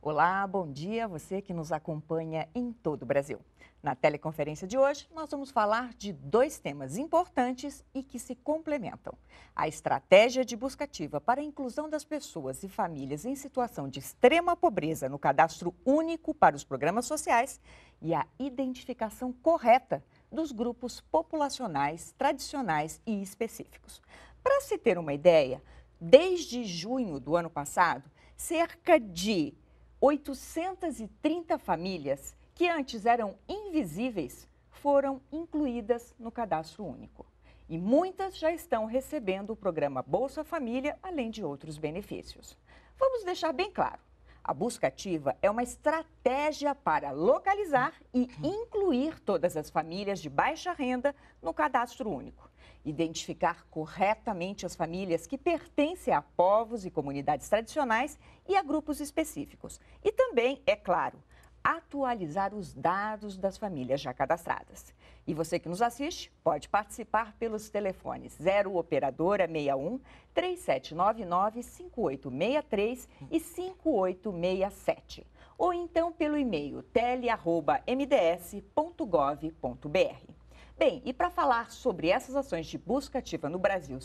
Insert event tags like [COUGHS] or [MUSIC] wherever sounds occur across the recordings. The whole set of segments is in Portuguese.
Olá, bom dia a você que nos acompanha em todo o Brasil. Na teleconferência de hoje, nós vamos falar de dois temas importantes e que se complementam: a estratégia de busca ativa para a inclusão das pessoas e famílias em situação de extrema pobreza no cadastro único para os programas sociais e a identificação correta dos grupos populacionais, tradicionais e específicos. Para se ter uma ideia, desde junho do ano passado, cerca de 830 famílias que antes eram invisíveis, foram incluídas no cadastro único. E muitas já estão recebendo o programa Bolsa Família, além de outros benefícios. Vamos deixar bem claro: a busca ativa é uma estratégia para localizar e incluir todas as famílias de baixa renda no cadastro único. Identificar corretamente as famílias que pertencem a povos e comunidades tradicionais e a grupos específicos. E também, é claro, atualizar os dados das famílias já cadastradas. E você que nos assiste pode participar pelos telefones 0 operadora 61 3799 5863 e 5867 ou então pelo e-mail tele@mds.gov.br. Bem, e para falar sobre essas ações de busca ativa no Brasil,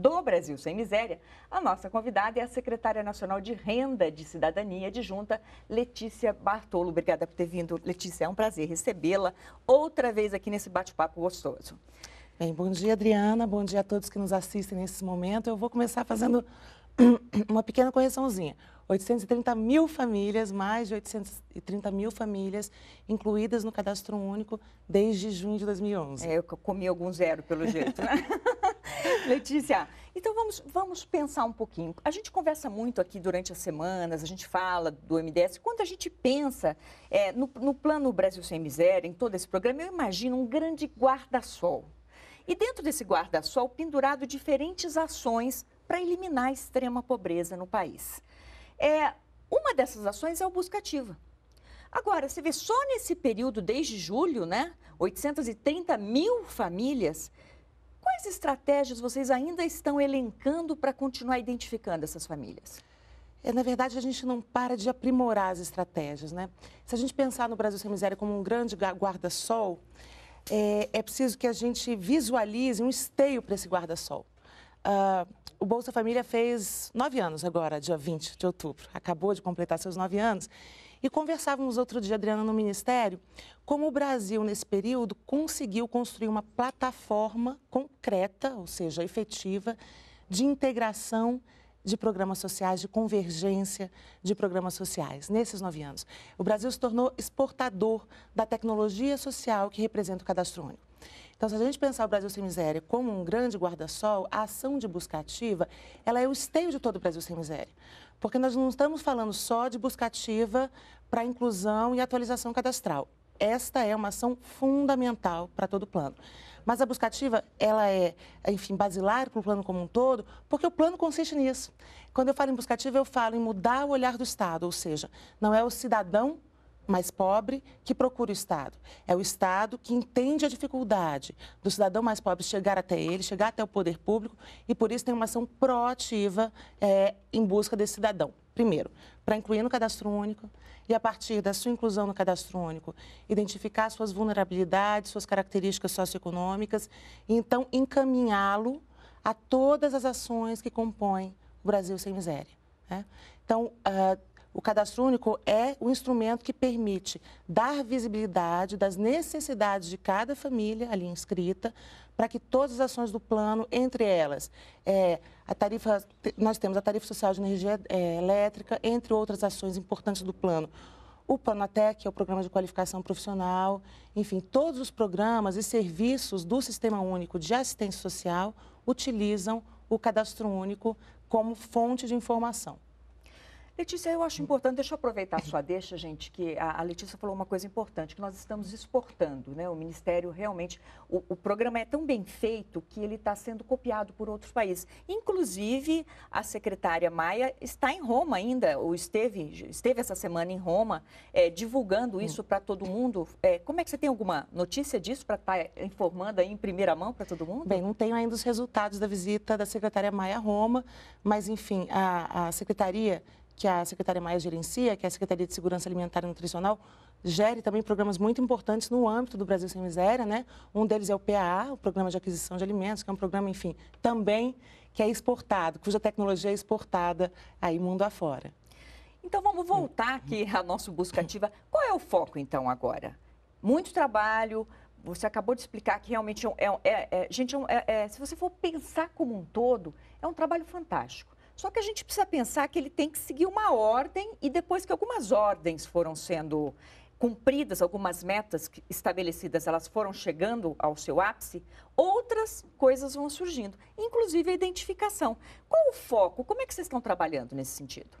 do Brasil Sem Miséria, a nossa convidada é a secretária nacional de Renda de Cidadania de Junta, Letícia Bartolo. Obrigada por ter vindo, Letícia. É um prazer recebê-la outra vez aqui nesse bate-papo gostoso. Bem, bom dia, Adriana. Bom dia a todos que nos assistem nesse momento. Eu vou começar fazendo [CLEARS THROAT] uma pequena correçãozinha. 830 mil famílias, mais de 830 mil famílias incluídas no cadastro único desde junho de 2011. É, eu comi algum zero, pelo jeito, né? [LAUGHS] Letícia, então vamos, vamos pensar um pouquinho. A gente conversa muito aqui durante as semanas, a gente fala do MDS. Quando a gente pensa é, no, no Plano Brasil Sem Miséria, em todo esse programa, eu imagino um grande guarda-sol. E dentro desse guarda-sol, pendurado diferentes ações para eliminar a extrema pobreza no país. É, uma dessas ações é o busca ativa. Agora, você vê só nesse período, desde julho, né? 830 mil famílias. Quais estratégias vocês ainda estão elencando para continuar identificando essas famílias? É, na verdade, a gente não para de aprimorar as estratégias, né? Se a gente pensar no Brasil Sem Miséria como um grande guarda-sol, é, é preciso que a gente visualize um esteio para esse guarda-sol. Uh, o Bolsa Família fez nove anos agora, dia 20 de outubro. Acabou de completar seus nove anos. E conversávamos outro dia, Adriana, no Ministério, como o Brasil, nesse período, conseguiu construir uma plataforma concreta, ou seja, efetiva, de integração de programas sociais, de convergência de programas sociais, nesses nove anos. O Brasil se tornou exportador da tecnologia social que representa o cadastro único. Então, se a gente pensar o Brasil Sem Miséria como um grande guarda-sol, a ação de busca ativa, ela é o esteio de todo o Brasil Sem Miséria. Porque nós não estamos falando só de busca ativa para inclusão e atualização cadastral. Esta é uma ação fundamental para todo o plano. Mas a buscativa, ela é, enfim, basilar para o plano como um todo, porque o plano consiste nisso. Quando eu falo em buscativa, eu falo em mudar o olhar do Estado, ou seja, não é o cidadão mais pobre que procura o Estado. É o Estado que entende a dificuldade do cidadão mais pobre chegar até ele, chegar até o poder público, e por isso tem uma ação proativa é, em busca desse cidadão. Primeiro, para incluir no cadastro único e, a partir da sua inclusão no cadastro único, identificar suas vulnerabilidades, suas características socioeconômicas e, então, encaminhá-lo a todas as ações que compõem o Brasil Sem Miséria. Né? Então, uh, o cadastro único é o instrumento que permite dar visibilidade das necessidades de cada família ali inscrita, para que todas as ações do plano, entre elas, é, a tarifa, nós temos a tarifa social de energia é, elétrica, entre outras ações importantes do plano. O Panatec que é o programa de qualificação profissional, enfim, todos os programas e serviços do Sistema Único de Assistência Social utilizam o cadastro único como fonte de informação. Letícia, eu acho importante, deixa eu aproveitar a sua deixa, gente, que a, Letícia falou uma coisa importante, que nós estamos exportando, né? O Ministério realmente, o, o programa é tão bem feito que ele está sendo copiado por outros países. Inclusive, a secretária Maia está em Roma ainda, ou esteve, esteve essa semana em Roma, é, divulgando hum. isso para todo mundo. É, como é que você tem alguma notícia disso para estar tá informando aí em primeira mão para todo mundo? Bem, não tenho ainda os resultados da visita da secretária Maia a Roma, mas, enfim, a, a secretaria que a secretária Maia gerencia, que é a Secretaria de Segurança Alimentar e Nutricional, gere também programas muito importantes no âmbito do Brasil Sem Miséria, né? Um deles é o PAA, o Programa de Aquisição de Alimentos, que é um programa, enfim, também que é exportado, cuja tecnologia é exportada aí mundo afora. Então vamos voltar aqui ao nosso Busca Ativa. Qual é o foco então agora? Muito trabalho. Você acabou de explicar que realmente é, é, é gente, é, é, é, se você for pensar como um todo, é um trabalho fantástico. Só que a gente precisa pensar que ele tem que seguir uma ordem e depois que algumas ordens foram sendo cumpridas, algumas metas estabelecidas, elas foram chegando ao seu ápice, outras coisas vão surgindo, inclusive a identificação. Qual o foco? Como é que vocês estão trabalhando nesse sentido?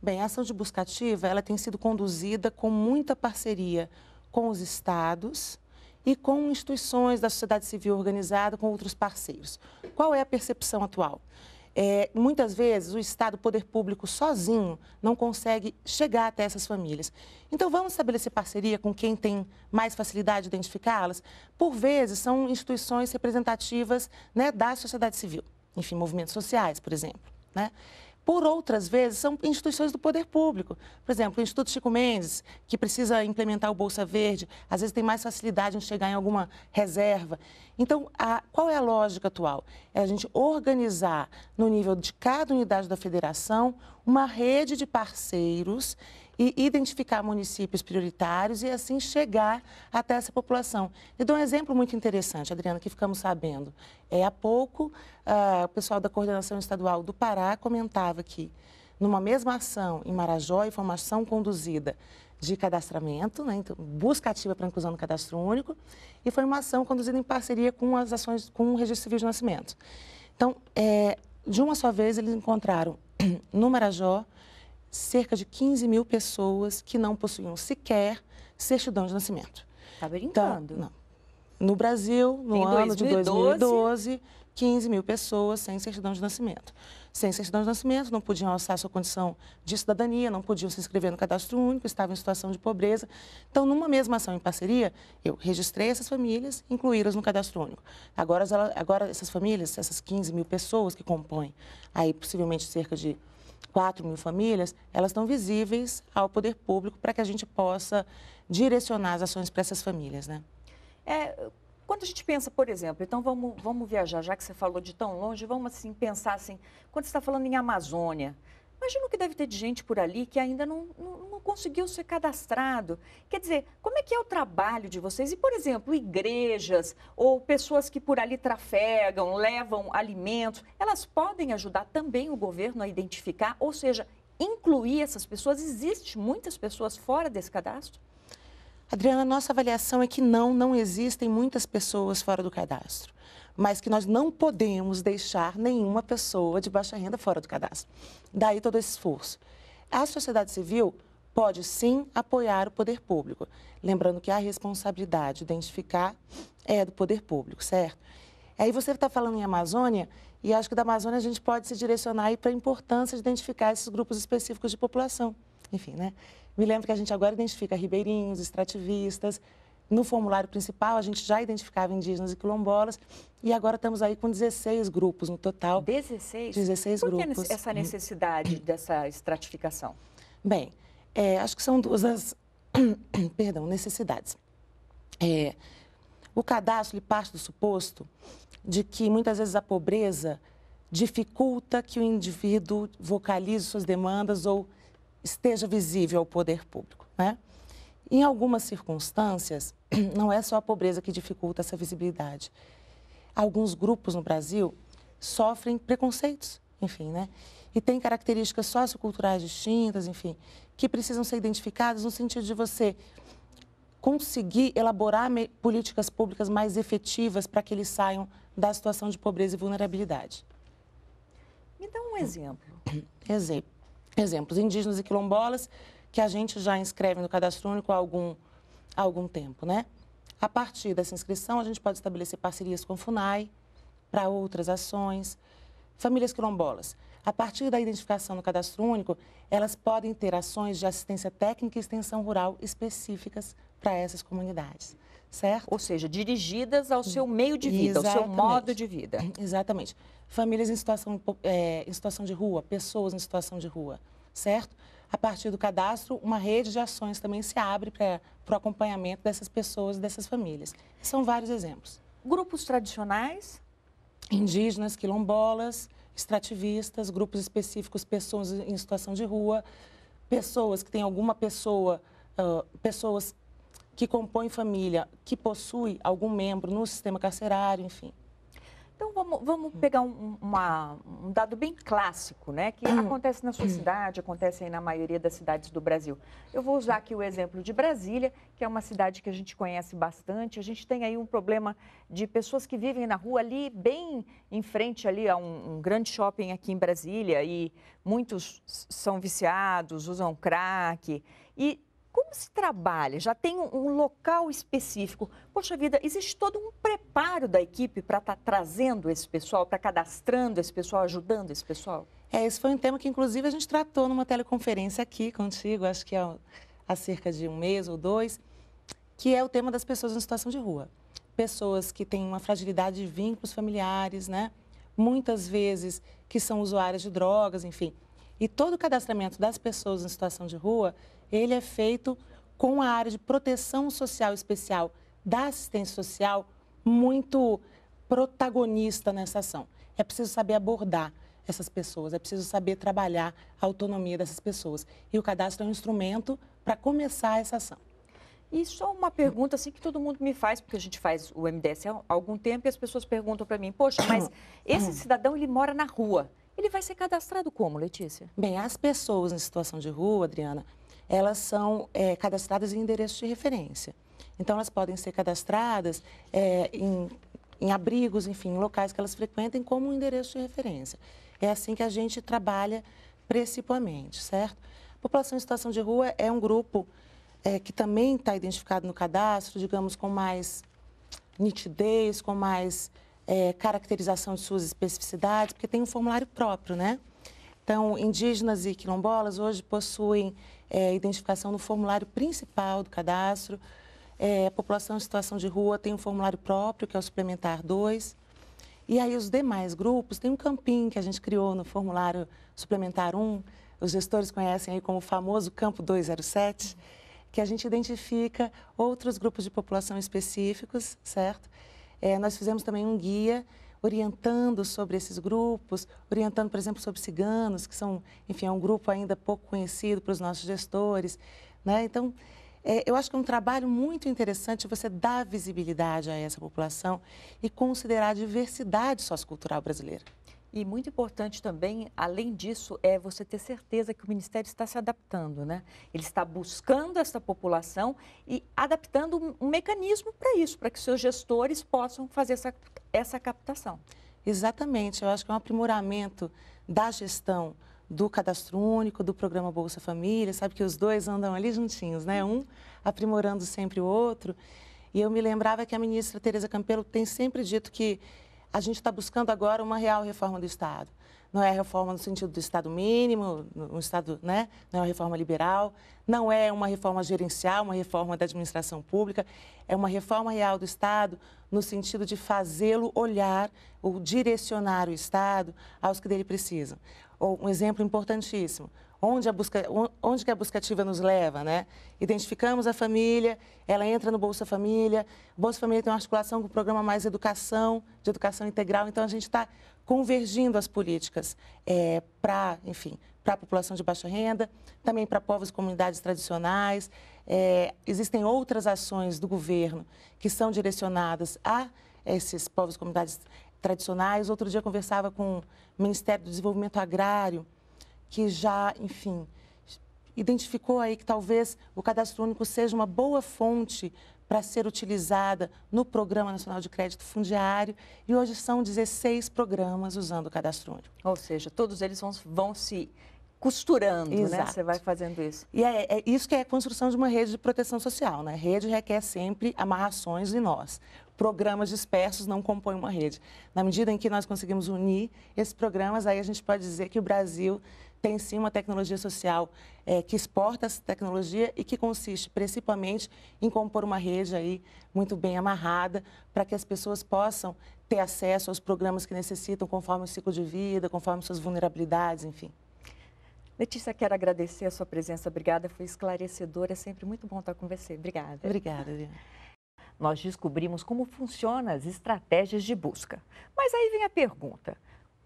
Bem, a ação de buscativa ela tem sido conduzida com muita parceria com os estados e com instituições da sociedade civil organizada, com outros parceiros. Qual é a percepção atual? É, muitas vezes o Estado, o poder público sozinho, não consegue chegar até essas famílias. Então, vamos estabelecer parceria com quem tem mais facilidade de identificá-las? Por vezes, são instituições representativas né, da sociedade civil, enfim, movimentos sociais, por exemplo. Né? Por outras vezes, são instituições do poder público. Por exemplo, o Instituto Chico Mendes, que precisa implementar o Bolsa Verde, às vezes tem mais facilidade em chegar em alguma reserva. Então, a, qual é a lógica atual? É a gente organizar, no nível de cada unidade da federação, uma rede de parceiros e identificar municípios prioritários e assim chegar até essa população. E dou um exemplo muito interessante, Adriana, que ficamos sabendo. É, há pouco, uh, o pessoal da Coordenação Estadual do Pará comentava que, numa mesma ação em Marajó, informação conduzida de cadastramento, né, então, busca ativa para inclusão no cadastro único, e foi uma ação conduzida em parceria com as ações com o Registro Civil de Nascimento. Então, é, de uma só vez, eles encontraram [CLEARS THROAT] no Marajó cerca de 15 mil pessoas que não possuíam sequer certidão de nascimento. Tá então, brincando? Então, no Brasil, no em ano 2012, de 2012, 15 mil pessoas sem certidão de nascimento. Sem certidão de nascimento, não podiam alçar sua condição de cidadania, não podiam se inscrever no cadastro único, estavam em situação de pobreza. Então, numa mesma ação em parceria, eu registrei essas famílias, incluí-las no cadastro único. Agora, agora, essas famílias, essas 15 mil pessoas que compõem, aí possivelmente cerca de 4 mil famílias, elas estão visíveis ao poder público para que a gente possa direcionar as ações para essas famílias, né? É, quando a gente pensa, por exemplo, então vamos, vamos viajar, já que você falou de tão longe, vamos assim pensar assim, quando você está falando em Amazônia, Imagino que deve ter de gente por ali que ainda não, não, não, conseguiu ser cadastrado. Quer dizer, como é que é o trabalho de vocês? E, por exemplo, igrejas ou pessoas que por ali trafegam, levam alimentos, elas podem ajudar também o governo a identificar, ou seja, incluir essas pessoas? Existem muitas pessoas fora desse cadastro? Adriana, nossa avaliação é que não, não existem muitas pessoas fora do cadastro mas que nós não podemos deixar nenhuma pessoa de baixa renda fora do cadastro. Daí todo esse esforço. A sociedade civil pode sim apoiar o poder público, lembrando que a responsabilidade de identificar é do poder público, certo? Aí você está falando em Amazônia, e acho que da Amazônia a gente pode se direcionar para a importância de identificar esses grupos específicos de população. Enfim, né? Me lembro que a gente agora identifica ribeirinhos, extrativistas, no formulário principal, a gente já identificava indígenas e quilombolas e agora estamos aí com 16 grupos no total. 16? 16 Por grupos. Por que essa necessidade uhum. dessa estratificação? Bem, é, acho que são duas as, [COUGHS] perdão, necessidades. É, o cadastro parte do suposto de que muitas vezes a pobreza dificulta que o indivíduo vocalize suas demandas ou esteja visível ao poder público. Né? Em algumas circunstâncias, [CLEARS THROAT] não é só a pobreza que dificulta essa visibilidade. Alguns grupos no Brasil sofrem preconceitos, enfim, né? E têm características socioculturais distintas, enfim, que precisam ser identificadas no sentido de você conseguir elaborar políticas públicas mais efetivas para que eles saiam da situação de pobreza e vulnerabilidade. Me dá um hum. exemplo. Exemplo. Exemplos. Indígenas e quilombolas que a gente já inscreve no cadastro único há algum, há algum tempo, né? A partir dessa inscrição, a gente pode estabelecer parcerias com o FUNAI para outras ações. Famílias quilombolas, a partir da identificação no cadastro único, elas podem ter ações de assistência técnica e extensão rural específicas para essas comunidades, certo? Ou seja, dirigidas ao seu meio de vida, Exatamente. ao seu modo de vida. [CLEARS THROAT] Exatamente. Famílias em situação, é, em situação de rua, pessoas em situação de rua, certo? a partir do cadastro, uma rede de ações também se abre para o acompanhamento dessas pessoas e dessas famílias. São vários exemplos. Grupos tradicionais? Indígenas, quilombolas, extrativistas, grupos específicos, pessoas em situação de rua, pessoas que têm alguma pessoa, uh, pessoas que compõem família, que possui algum membro no sistema carcerário, enfim. Então vamos, vamos hum. pegar um, uma, um dado bem clássico, né? Que hum. acontece na sua hum. cidade, acontece aí na maioria das cidades do Brasil. Eu vou usar aqui o exemplo de Brasília, que é uma cidade que a gente conhece bastante. A gente tem aí um problema de pessoas que vivem na rua ali, bem em frente ali a um, um grande shopping aqui em Brasília, e muitos são viciados, usam crack. E como se trabalha? Já tem um, um local específico? Poxa vida, existe todo um preparo da equipe para estar tá trazendo esse pessoal, para cadastrando esse pessoal, ajudando esse pessoal? É, esse foi um tema que, inclusive, a gente tratou numa teleconferência aqui contigo, acho que há, é há cerca de um mês ou dois, que é o tema das pessoas em situação de rua. Pessoas que têm uma fragilidade de vínculos familiares, né? muitas vezes que são usuárias de drogas, enfim. E todo o cadastramento das pessoas em situação de rua ele é feito com a área de proteção social especial da assistência social muito protagonista nessa ação. É preciso saber abordar essas pessoas, é preciso saber trabalhar a autonomia dessas pessoas. E o cadastro é um instrumento para começar essa ação. E só uma pergunta assim que todo mundo me faz, porque a gente faz o MDS há algum tempo e as pessoas perguntam para mim: "Poxa, mas [COUGHS] esse cidadão ele mora na rua. Ele vai ser cadastrado como, Letícia?" Bem, as pessoas em situação de rua, Adriana, elas são é, cadastradas em endereço de referência. Então, elas podem ser cadastradas é, em, em abrigos, enfim, em locais que elas frequentem como um endereço de referência. É assim que a gente trabalha principalmente, certo? A população em situação de rua é um grupo é, que também está identificado no cadastro, digamos, com mais nitidez, com mais é, caracterização de suas especificidades, porque tem um formulário próprio, né? Então, indígenas e quilombolas hoje possuem é, identificação no formulário principal do cadastro. É, a população em situação de rua tem um formulário próprio, que é o suplementar 2. E aí os demais grupos, tem um campinho que a gente criou no formulário suplementar 1, os gestores conhecem aí como o famoso campo 207, que a gente identifica outros grupos de população específicos, certo? É, nós fizemos também um guia orientando sobre esses grupos, orientando, por exemplo, sobre ciganos, que são, enfim, é um grupo ainda pouco conhecido para os nossos gestores. Né? Então, é, eu acho que é um trabalho muito interessante você dar visibilidade a essa população e considerar a diversidade sociocultural brasileira. E muito importante também, além disso, é você ter certeza que o Ministério está se adaptando, né? Ele está buscando essa população e adaptando um mecanismo para isso, para que seus gestores possam fazer essa, essa captação. Exatamente, eu acho que é um aprimoramento da gestão do cadastro único, do programa Bolsa Família, sabe que os dois andam ali juntinhos, né? Um aprimorando sempre o outro. E eu me lembrava que a ministra Tereza Campelo tem sempre dito que a gente está buscando agora uma real reforma do Estado. Não é reforma no sentido do Estado mínimo, um Estado, né? não é uma reforma liberal, não é uma reforma gerencial, uma reforma da administração pública, é uma reforma real do Estado no sentido de fazê-lo olhar ou direcionar o Estado aos que dele precisam. Um exemplo importantíssimo, onde, a busca, onde que a busca ativa nos leva, né? Identificamos a família, ela entra no Bolsa Família, Bolsa Família tem uma articulação com o programa Mais Educação, de Educação Integral, então a gente está convergindo as políticas é, para, enfim, para a população de baixa renda, também para povos e comunidades tradicionais. É, existem outras ações do governo que são direcionadas a esses povos e comunidades tradicionais. Outro dia conversava com o Ministério do Desenvolvimento Agrário, que já, enfim, identificou aí que talvez o cadastro único seja uma boa fonte para ser utilizada no Programa Nacional de Crédito Fundiário e hoje são 16 programas usando o cadastro único. Ou seja, todos eles vão, vão se costurando, né? Exato. né? Você vai fazendo isso. E é, é, isso que é a construção de uma rede de proteção social, né? Rede requer sempre amarrações e nós. Programas dispersos não compõem uma rede. Na medida em que nós conseguimos unir esses programas, aí a gente pode dizer que o Brasil tem sim uma tecnologia social é, que exporta essa tecnologia e que consiste principalmente em compor uma rede aí muito bem amarrada para que as pessoas possam ter acesso aos programas que necessitam conforme o ciclo de vida, conforme suas vulnerabilidades, enfim. Letícia, quero agradecer a sua presença. Obrigada, foi esclarecedora. É sempre muito bom estar com você. Obrigada. Obrigada, Lina. Nós descobrimos como funcionam as estratégias de busca. Mas aí vem a pergunta: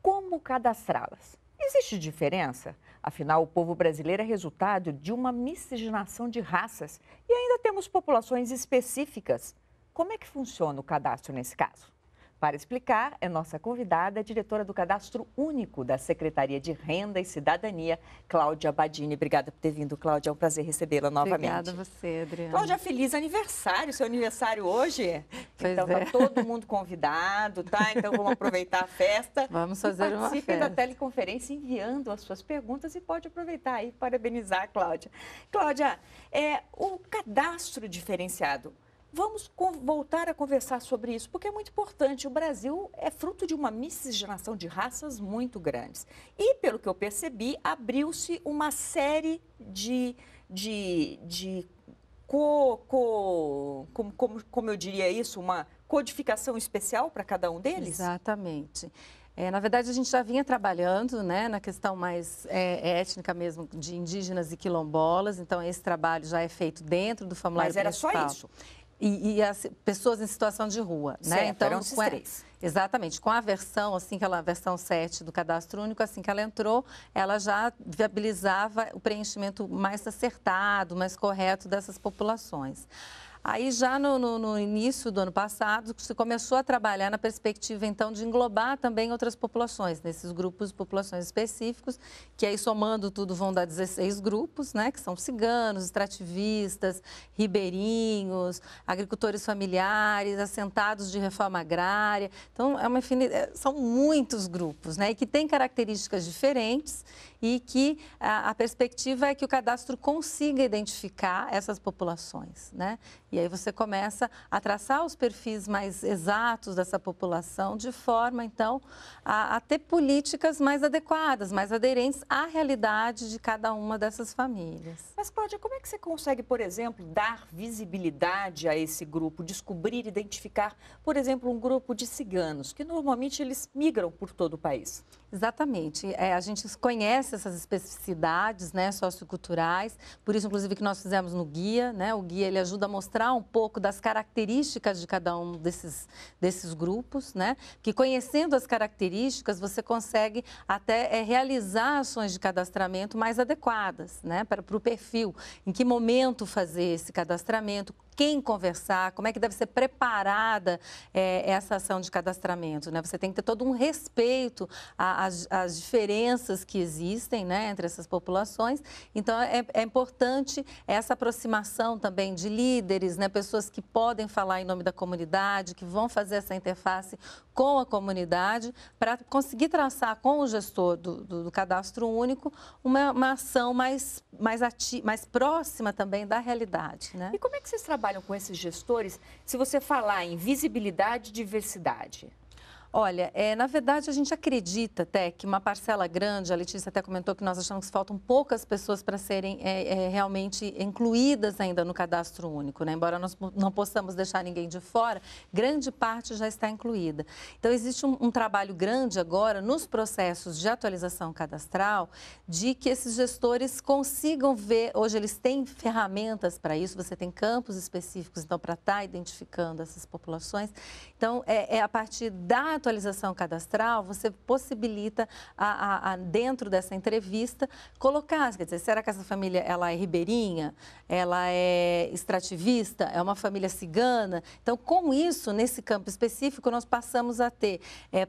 como cadastrá-las? Existe diferença? Afinal, o povo brasileiro é resultado de uma miscigenação de raças e ainda temos populações específicas. Como é que funciona o cadastro nesse caso? Para explicar, é nossa convidada, é diretora do Cadastro Único da Secretaria de Renda e Cidadania, Cláudia Badini. Obrigada por ter vindo, Cláudia. É um prazer recebê-la novamente. Obrigada a você, Adriana. Cláudia, feliz aniversário. Seu aniversário hoje? Pois então, tá é. tá todo mundo convidado, tá? Então, vamos aproveitar a festa. Vamos fazer uma festa. Participe da teleconferência enviando as suas perguntas e pode aproveitar aí e parabenizar a Cláudia. Cláudia, é, o cadastro diferenciado... Vamos voltar a conversar sobre isso, porque é muito importante. O Brasil é fruto de uma miscigenação de raças muito grandes. E, pelo que eu percebi, abriu-se uma série de, de, de co, co, como, como, como eu diria isso, uma codificação especial para cada um deles? Exatamente. É, na verdade, a gente já vinha trabalhando né, na questão mais é, étnica mesmo, de indígenas e quilombolas, então esse trabalho já é feito dentro do formulário Mas era principal. só isso? e, e, as pessoas em situação de rua, né? certo, né? Então, eram os três. Exatamente. Com a versão, assim que ela, a versão 7 do cadastro único, assim que ela entrou, ela já viabilizava o preenchimento mais acertado, mais correto dessas populações. Aí já no, no, no, início do ano passado, se começou a trabalhar na perspectiva então de englobar também outras populações, nesses grupos, de populações específicos, que aí somando tudo vão dar 16 grupos, né, que são ciganos, extrativistas, ribeirinhos, agricultores familiares, assentados de reforma agrária. Então é uma é, são muitos grupos, né, e que têm características diferentes e que a, a perspectiva é que o cadastro consiga identificar essas populações, né? E aí você começa a traçar os perfis mais exatos dessa população, de forma, então, a, a ter políticas mais adequadas, mais aderentes à realidade de cada uma dessas famílias. Mas, Cláudia, como é que você consegue, por exemplo, dar visibilidade a esse grupo, descobrir, identificar, por exemplo, um grupo de ciganos, que normalmente eles migram por todo o país? Exatamente. É, a gente conhece essas especificidades né, socioculturais, por isso, inclusive, que nós fizemos no guia. Né? O guia ele ajuda a mostrar mostrar um pouco das características de cada um desses, desses grupos, né? Que conhecendo as características, você consegue até é, realizar ações de cadastramento mais adequadas, né? Para, para o perfil, em que momento fazer esse cadastramento, quem conversar, como é que deve ser preparada é, essa ação de cadastramento. Né? Você tem que ter todo um respeito às, diferenças que existem né, entre essas populações. Então, é, é, importante essa aproximação também de líderes, né, pessoas que podem falar em nome da comunidade, que vão fazer essa interface com a comunidade, para conseguir traçar com o gestor do, do, do cadastro único uma, uma ação mais, mais, ati, mais próxima também da realidade. Né? E como é que vocês trabalham? trabalham com esses gestores, se você falar em visibilidade e diversidade? Olha, é, na verdade a gente acredita até que uma parcela grande, a Letícia até comentou que nós achamos que faltam poucas pessoas para serem é, é, realmente incluídas ainda no cadastro único, né? Embora nós não possamos deixar ninguém de fora, grande parte já está incluída. Então existe um, um trabalho grande agora nos processos de atualização cadastral de que esses gestores consigam ver, hoje eles têm ferramentas para isso, você tem campos específicos então para estar tá identificando essas populações. Então é, é a partir da atualização cadastral, você possibilita, a, a, a, dentro dessa entrevista, colocar, quer dizer, será que essa família ela é ribeirinha, ela é extrativista, é uma família cigana? Então, com isso, nesse campo específico, nós passamos a ter... É,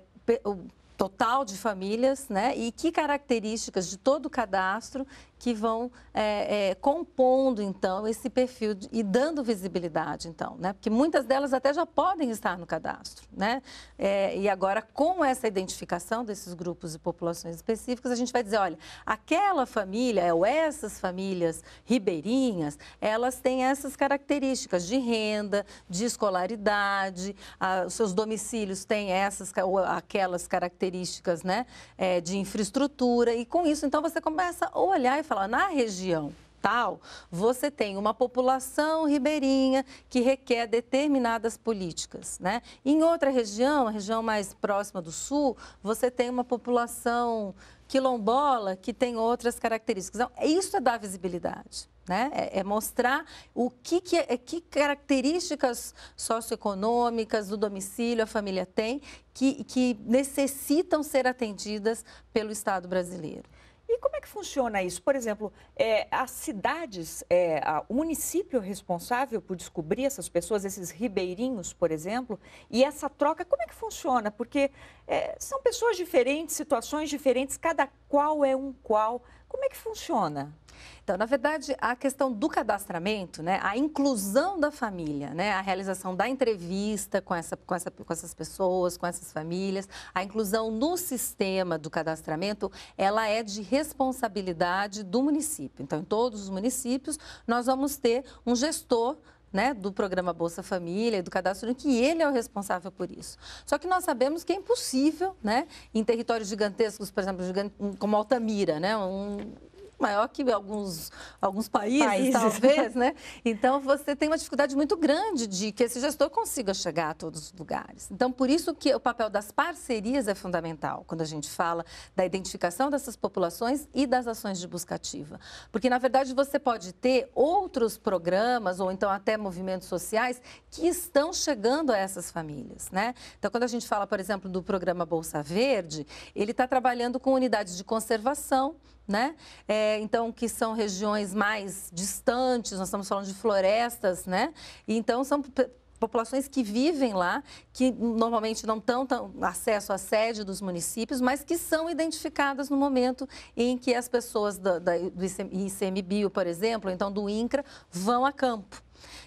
total de famílias, né? E que características de todo o cadastro que vão é, é, compondo, então, esse perfil de, e dando visibilidade, então, né? Porque muitas delas até já podem estar no cadastro, né? É, e agora, com essa identificação desses grupos e populações específicas, a gente vai dizer, olha, aquela família, ou essas famílias ribeirinhas, elas têm essas características de renda, de escolaridade, a, seus domicílios têm essas ou aquelas características, né? É, de infraestrutura, e com isso, então, você começa a olhar e falar, na região tal, você tem uma população ribeirinha que requer determinadas políticas, né? Em outra região, a região mais próxima do sul, você tem uma população quilombola que tem outras características. Então, isso é dar visibilidade. Né? É, é mostrar o que, que, é, que características socioeconômicas do domicílio a família tem que, que necessitam ser atendidas pelo Estado brasileiro. E como é que funciona isso? Por exemplo, é, as cidades, é, a, o município responsável por descobrir essas pessoas, esses ribeirinhos, por exemplo, e essa troca, como é que funciona? Porque é, são pessoas diferentes, situações diferentes, cada qual é um qual. Como é que funciona? Então, na verdade, a questão do cadastramento, né, a inclusão da família, né, a realização da entrevista com, essa, com, essa, com essas pessoas, com essas famílias, a inclusão no sistema do cadastramento, ela é de responsabilidade do município. Então, em todos os municípios, nós vamos ter um gestor né, do programa Bolsa Família e do cadastro que ele é o responsável por isso. Só que nós sabemos que é impossível, né, em territórios gigantescos, por exemplo, como Altamira, né, um, maior que alguns, alguns países, países, talvez, né? [LAUGHS] Então, você tem uma dificuldade muito grande de que esse gestor consiga chegar a todos os lugares. Então, por isso que o papel das parcerias é fundamental, quando a gente fala da identificação dessas populações e das ações de busca ativa. Porque, na verdade, você pode ter outros programas ou então até movimentos sociais que estão chegando a essas famílias, né? Então, quando a gente fala, por exemplo, do programa Bolsa Verde, ele está trabalhando com unidades de conservação, né? É, então, que são regiões mais distantes, nós estamos falando de florestas, né? E, então, são populações que vivem lá, que normalmente não têm acesso à sede dos municípios, mas que são identificadas no momento em que as pessoas do, do ICMBio, por exemplo, então do INCRA, vão a campo.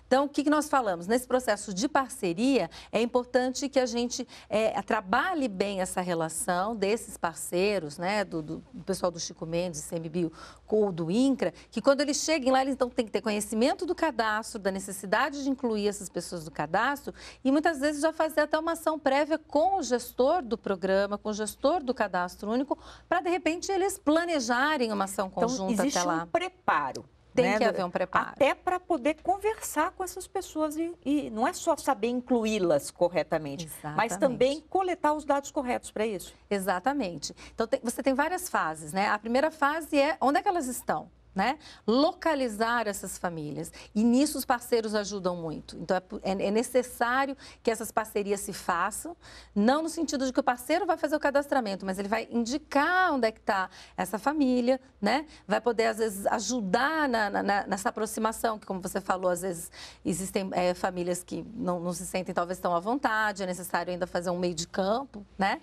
Então, o que, nós falamos? Nesse processo de parceria, é importante que a gente é, trabalhe bem essa relação desses parceiros, né, do, do, do pessoal do Chico Mendes, CMBio, ou do INCRA, que quando eles cheguem lá, eles então têm que ter conhecimento do cadastro, da necessidade de incluir essas pessoas do cadastro e muitas vezes já fazer até uma ação prévia com o gestor do programa, com o gestor do cadastro único, para de repente eles planejarem uma ação então, conjunta então, existe até lá. Um preparo. Tem né? que haver um preparo. Até para poder conversar com essas pessoas e, e não é só saber incluí-las corretamente, Exatamente. mas também coletar os dados corretos para isso. Exatamente. Então, tem, você tem várias fases, né? A primeira fase é onde é que elas estão? né? Localizar essas famílias. E nisso os parceiros ajudam muito. Então, é, é, é necessário que essas parcerias se façam, não no sentido de que o parceiro vai fazer o cadastramento, mas ele vai indicar onde é que está essa família, né? Vai poder, às vezes, ajudar na, na, nessa aproximação, que, como você falou, às vezes existem é, famílias que não, não se sentem talvez tão à vontade, é necessário ainda fazer um meio de campo, né?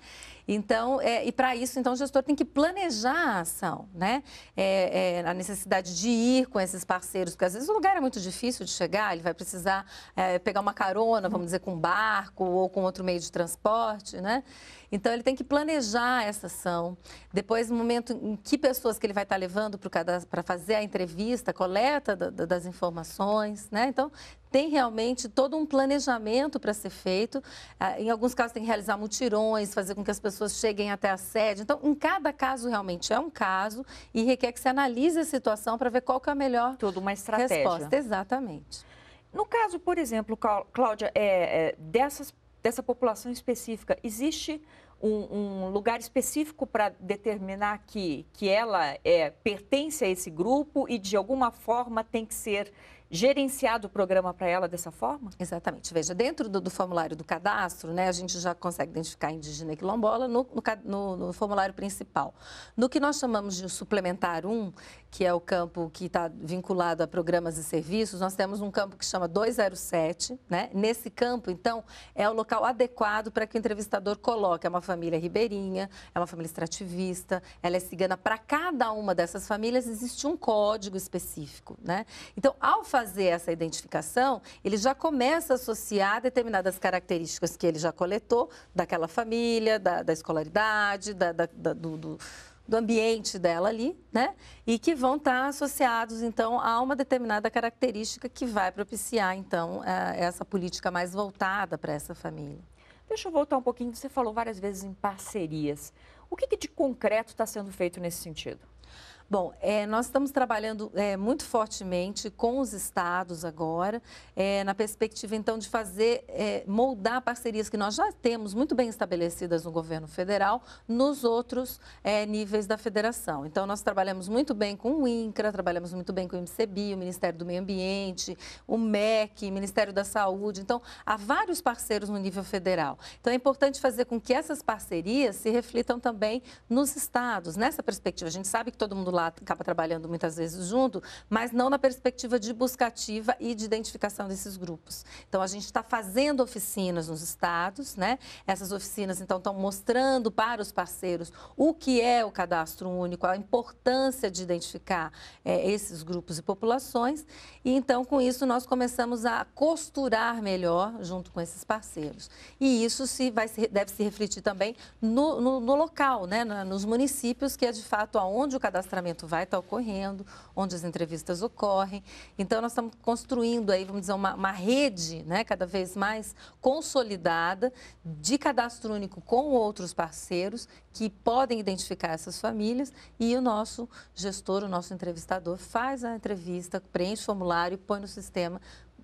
Então, é, e para isso, então, o gestor tem que planejar a ação, né? É, é, a necessidade de ir com esses parceiros, porque às vezes o lugar é muito difícil de chegar, ele vai precisar é, pegar uma carona, vamos dizer, com um barco ou com outro meio de transporte, né? Então, ele tem que planejar essa ação. Depois, no momento em que pessoas que ele vai estar levando para fazer a entrevista, a coleta da, da, das informações, né? Então, tem realmente todo um planejamento para ser feito. Ah, em alguns casos, tem que realizar mutirões, fazer com que as pessoas cheguem até a sede. Então, em cada caso, realmente é um caso e requer que se analise a situação para ver qual que é a melhor Tudo uma estratégia. resposta. Exatamente. No caso, por exemplo, Cláudia, é, é, dessas, dessa população específica, existe um, um, lugar específico para determinar que, que ela é, pertence a esse grupo e de alguma forma tem que ser gerenciado o programa para ela dessa forma? Exatamente. Veja, dentro do, do, formulário do cadastro, né, a gente já consegue identificar indígena e quilombola no, no, no formulário principal. No que nós chamamos de suplementar 1, que é o campo que está vinculado a programas e serviços, nós temos um campo que chama 207. Né? Nesse campo, então, é o local adequado para que o entrevistador coloque. É uma família ribeirinha, é uma família extrativista, ela é cigana. Para cada uma dessas famílias existe um código específico. Né? Então, ao fazer fazer essa identificação, ele já começa a associar determinadas características que ele já coletou daquela família, da, da escolaridade, da, da, do, do do ambiente dela ali, né? E que vão estar tá associados, então, a uma determinada característica que vai propiciar, então, é, essa política mais voltada para essa família. Deixa eu voltar um pouquinho, você falou várias vezes em parcerias. O que, que de concreto está sendo feito nesse sentido? Bom, é, nós estamos trabalhando é, muito fortemente com os estados agora, é, na perspectiva então de fazer, é, moldar parcerias que nós já temos muito bem estabelecidas no governo federal, nos outros é, níveis da federação. Então, nós trabalhamos muito bem com o INCRA, trabalhamos muito bem com o IMCBI, o Ministério do Meio Ambiente, o MEC, o Ministério da Saúde. Então, há vários parceiros no nível federal. Então, é importante fazer com que essas parcerias se reflitam também nos estados, nessa perspectiva. A gente sabe que todo mundo lá lá acaba trabalhando muitas vezes junto, mas não na perspectiva de buscativa e de identificação desses grupos. Então, a gente está fazendo oficinas nos estados, né? Essas oficinas, então, estão mostrando para os parceiros o que é o cadastro único, a importância de identificar é, esses grupos e populações. E, então, com isso, nós começamos a costurar melhor junto com esses parceiros. E isso se vai, deve se refletir também no, no, no local, né? nos municípios, que é, de fato, aonde o cadastramento vai estar ocorrendo, onde as entrevistas ocorrem. Então, nós estamos construindo aí, vamos dizer, uma, uma rede né, cada vez mais consolidada de cadastro único com outros parceiros que podem identificar essas famílias e o nosso gestor, o nosso entrevistador, faz a entrevista, preenche o formulário e põe no sistema,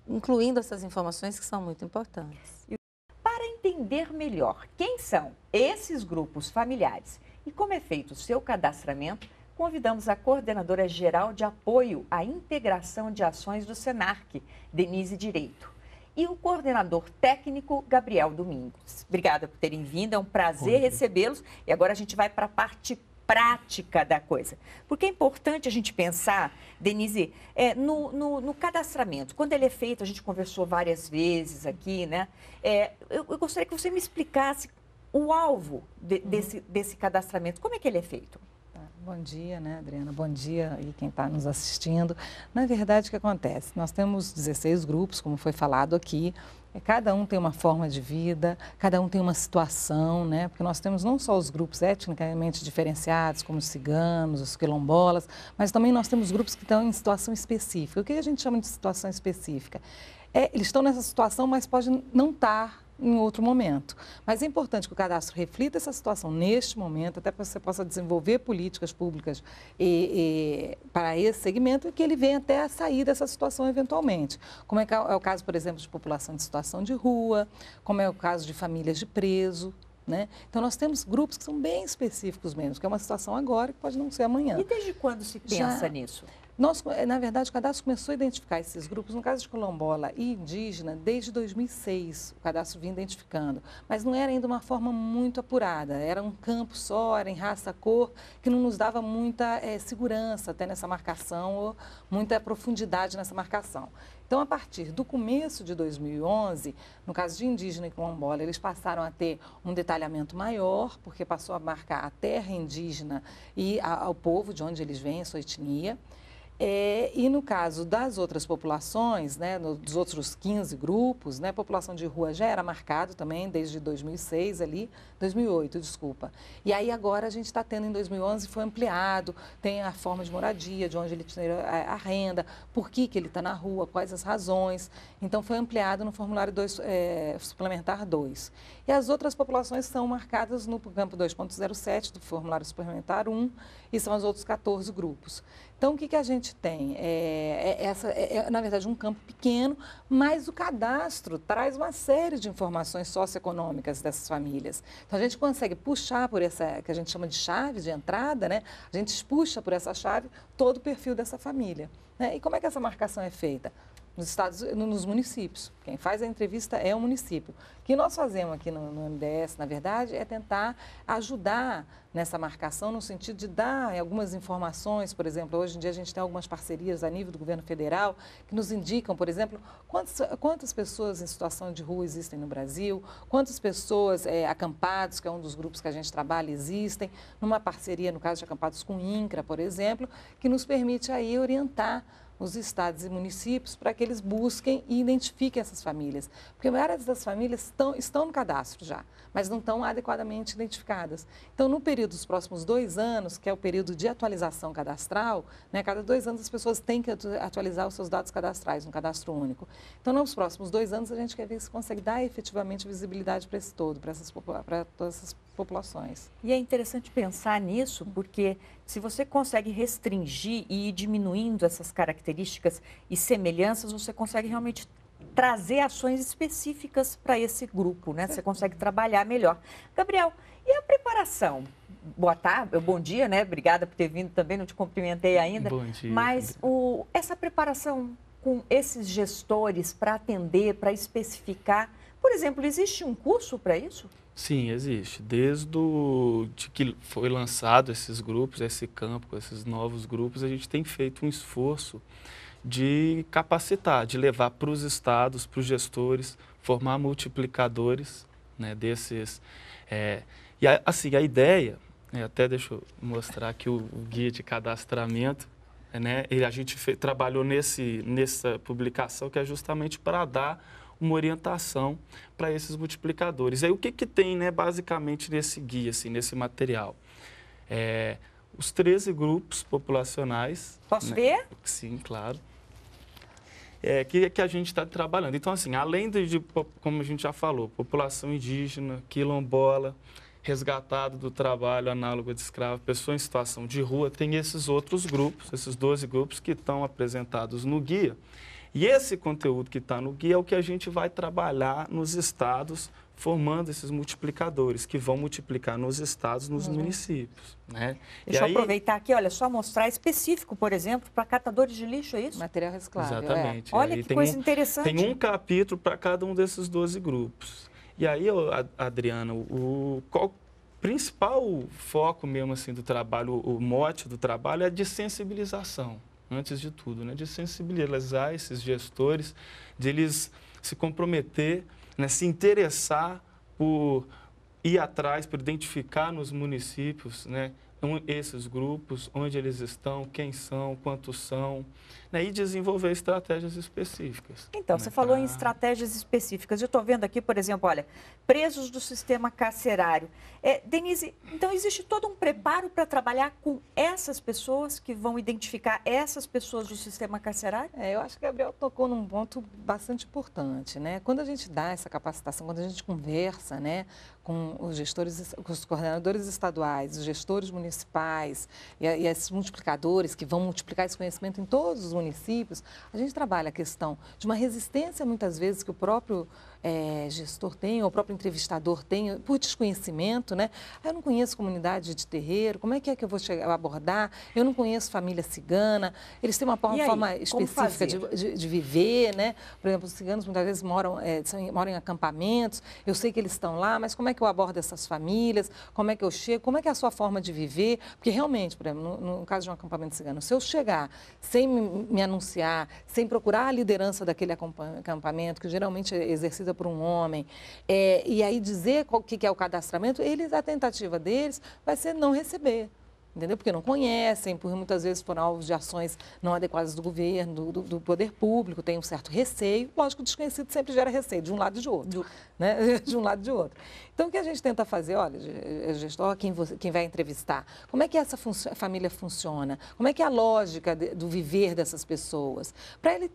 incluindo essas informações que são muito importantes. Para entender melhor quem são esses grupos familiares e como é feito o seu cadastramento, convidamos a coordenadora geral de apoio à integração de ações do SENARC, Denise Direito, e o coordenador técnico, Gabriel Domingos. Obrigada por terem vindo, é um prazer recebê-los. E agora a gente vai para a parte prática da coisa. Porque é importante a gente pensar, Denise, é, no, no, no, cadastramento. Quando ele é feito, a gente conversou várias vezes aqui, né? É, eu, eu, gostaria que você me explicasse o alvo de, desse, uhum. desse cadastramento. Como é que ele é feito? Bom dia, né, Adriana? Bom dia e quem está nos assistindo. Na verdade, o que acontece? Nós temos 16 grupos, como foi falado aqui, é, Cada um tem uma forma de vida, cada um tem uma situação, né? Porque nós temos não só os grupos etnicamente diferenciados, como os ciganos, os quilombolas, mas também nós temos grupos que estão em situação específica. O que a gente chama de situação específica? É, eles estão nessa situação, mas podem não estar tá em outro momento. Mas é importante que o cadastro reflita essa situação neste momento, até para que você possa desenvolver políticas públicas e, e, para esse segmento e que ele venha até a sair dessa situação eventualmente. Como é, é o caso, por exemplo, de população de situação de rua, como é o caso de famílias de preso, né? Então, nós temos grupos que são bem específicos mesmo, que é uma situação agora que pode não ser amanhã. E desde quando se pensa Já... nisso? Nós, eh, na verdade, o cadastro começou a identificar esses grupos, no caso de Colombola e indígena, desde 2006, o cadastro vinha identificando, mas não era ainda uma forma muito apurada, era um campo só, era em raça, cor, que não nos dava muita é, segurança até nessa marcação, ou muita profundidade nessa marcação. Então, a partir do começo de 2011, no caso de indígena e Colombola eles passaram a ter um detalhamento maior, porque passou a marcar a terra indígena e a, ao povo de onde eles vêm, sua etnia. É, e no caso das outras populações, né, no, dos outros 15 grupos, né, a população de rua já era marcado também desde 2006 ali, 2008, desculpa. E aí agora a gente está tendo em 2011, foi ampliado, tem a forma de moradia, de onde ele tinha a, é, a renda, por que, que ele está na rua, quais as razões. Então foi ampliado no formulário é, suplementar 2. E as outras populações são marcadas no campo 2.07 do formulário suplementar 1 e são os outros 14 grupos. Então, o que, que a gente tem? É, é essa, é, é, na verdade, um campo pequeno, mas o cadastro traz uma série de informações socioeconômicas dessas famílias. Então, a gente consegue puxar por essa, que a gente chama de chave de entrada, né? A gente puxa por essa chave todo o perfil dessa família. Né? E como é que essa marcação é feita? nos, estados, nos municípios. Quem faz a entrevista é o município. O que nós fazemos aqui no, no MDS, na verdade, é tentar ajudar nessa marcação, no sentido de dar algumas informações, por exemplo, hoje em dia a gente tem algumas parcerias a nível do governo federal que nos indicam, por exemplo, quantas, quantas pessoas em situação de rua existem no Brasil, quantas pessoas é, acampados, que é um dos grupos que a gente trabalha, existem, numa parceria, no caso de acampados com o INCRA, por exemplo, que nos permite aí orientar os estados e municípios para que eles busquem e identifiquem essas famílias. Porque várias das famílias estão, estão no cadastro já, mas não estão adequadamente identificadas. Então, no período dos próximos dois anos, que é o período de atualização cadastral, né, cada dois anos as pessoas têm que atualizar os seus dados cadastrais no cadastro único. Então, nos próximos dois anos, a gente quer ver se consegue dar efetivamente visibilidade para esse todo, para essas, para todas essas populações. E é interessante pensar nisso, porque se você consegue restringir e ir diminuindo essas características e semelhanças, você consegue realmente trazer ações específicas para esse grupo, né? Você consegue trabalhar melhor. Gabriel, e a preparação? Boa tarde, bom dia, né? Obrigada por ter vindo também, não te cumprimentei ainda. Bom dia. Mas o, essa preparação com esses gestores para atender, para especificar, por exemplo, existe um curso para isso? Sim, existe. Desde o, de que foi lançado esses grupos, esse campo, esses novos grupos, a gente tem feito um esforço de capacitar, de levar para os estados, para os gestores, formar multiplicadores né, desses. É, e a, assim, a ideia, né, até deixa eu mostrar aqui o, o guia de cadastramento, né, ele, a gente fe, trabalhou nesse, nessa publicação que é justamente para dar uma orientação para esses multiplicadores. Aí o que, que tem, né, basicamente, nesse guia, assim, nesse material? É, os 13 grupos populacionais. Posso né? ver? Sim, claro. É, que, que a gente está trabalhando. Então, assim, além de, de, como a gente já falou, população indígena, quilombola, resgatado do trabalho análogo de escravo, pessoa em situação de rua, tem esses outros grupos, esses 12 grupos que estão apresentados no guia e esse conteúdo que está no guia é o que a gente vai trabalhar nos estados, formando esses multiplicadores, que vão multiplicar nos estados, nos uhum. municípios. Né? Deixa e eu aí... aproveitar aqui, olha, só mostrar específico, por exemplo, para catadores de lixo, é isso? Material reciclável. É. Exatamente. É. Olha aí que coisa um, interessante. Tem um capítulo para cada um desses 12 grupos. E aí, Adriana, o, qual, principal foco mesmo assim do trabalho, o mote do trabalho é de sensibilização antes de tudo, né? de sensibilizar esses gestores, de eles se comprometer, né? se interessar por ir atrás, por identificar nos municípios né? esses grupos, onde eles estão, quem são, quantos são, né, e desenvolver estratégias específicas. Então, né, você falou pra... em estratégias específicas. Eu estou vendo aqui, por exemplo, olha, presos do sistema carcerário. É, Denise, então existe todo um preparo para trabalhar com essas pessoas que vão identificar essas pessoas do sistema carcerário? É, eu acho que Gabriel tocou num ponto bastante importante, né? Quando a gente dá essa capacitação, quando a gente conversa, né, com os gestores, com os coordenadores estaduais, os gestores municipais e, e esses multiplicadores que vão multiplicar esse conhecimento em todos os municípios, a gente trabalha a questão de uma resistência, muitas vezes, que o próprio é, gestor tem, ou o próprio entrevistador tem, por desconhecimento, né? Ah, eu não conheço comunidade de terreiro, como é que é que eu vou chegar, abordar? Eu não conheço família cigana, eles têm uma forma, aí, específica de, de, de, viver, né? Por exemplo, os ciganos muitas vezes moram, é, moram em acampamentos, eu sei que eles estão lá, mas como é que eu abordo essas famílias? Como é que eu chego? Como é que é a sua forma de viver? Porque realmente, por exemplo, no, no caso de um acampamento cigano, se eu chegar sem me, me anunciar, sem procurar a liderança daquele acampamento, que geralmente é exercido coisa para um homem, é, e aí dizer o que, que é o cadastramento, eles, a tentativa deles vai ser não receber entendeu? Porque não conhecem, por muitas vezes foram alvos de ações não adequadas do governo, do, do, poder público, tem um certo receio. Lógico, o desconhecido sempre gera receio, de um lado e de outro, né? [LAUGHS] de um lado e de outro. Então, o que a gente tenta fazer? Olha, eh, gestor, quem, você, quem vai entrevistar, como é que essa família funciona? Como é que é a lógica de, do viver dessas pessoas? Para ele,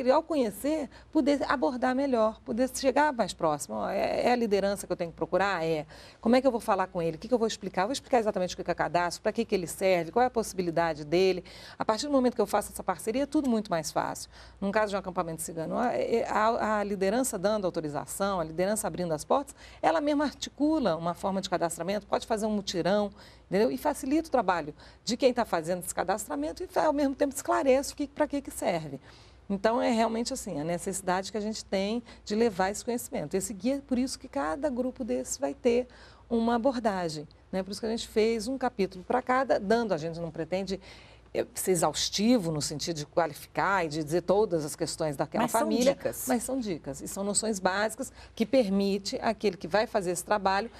ele, ao conhecer, poder abordar melhor, poder chegar mais próximo. é, é, a liderança que eu tenho que procurar? É. Como é que eu vou falar com ele? O que, que eu vou explicar? Eu vou explicar exatamente o que é cadastro, para que, que ele serve, qual é a possibilidade dele. A partir do momento que eu faço essa parceria, é tudo muito mais fácil. Num caso de um acampamento cigano, a, é, é, a, a liderança dando autorização, a liderança abrindo as portas, ela mesma articula uma forma de cadastramento, pode fazer um mutirão, entendeu? E facilita o trabalho de quem está fazendo esse cadastramento e, ao mesmo tempo, esclarece para que, que serve. Então, é realmente assim, a necessidade que a gente tem de levar esse conhecimento. Esse guia, por isso que cada grupo desses vai ter uma abordagem. Né? Por isso que a gente fez um capítulo para cada, dando, a gente não pretende é, ser exaustivo no sentido de qualificar e de dizer todas as questões daquela mas família. São dicas. Mas são dicas e são noções básicas que permite aquele que vai fazer esse trabalho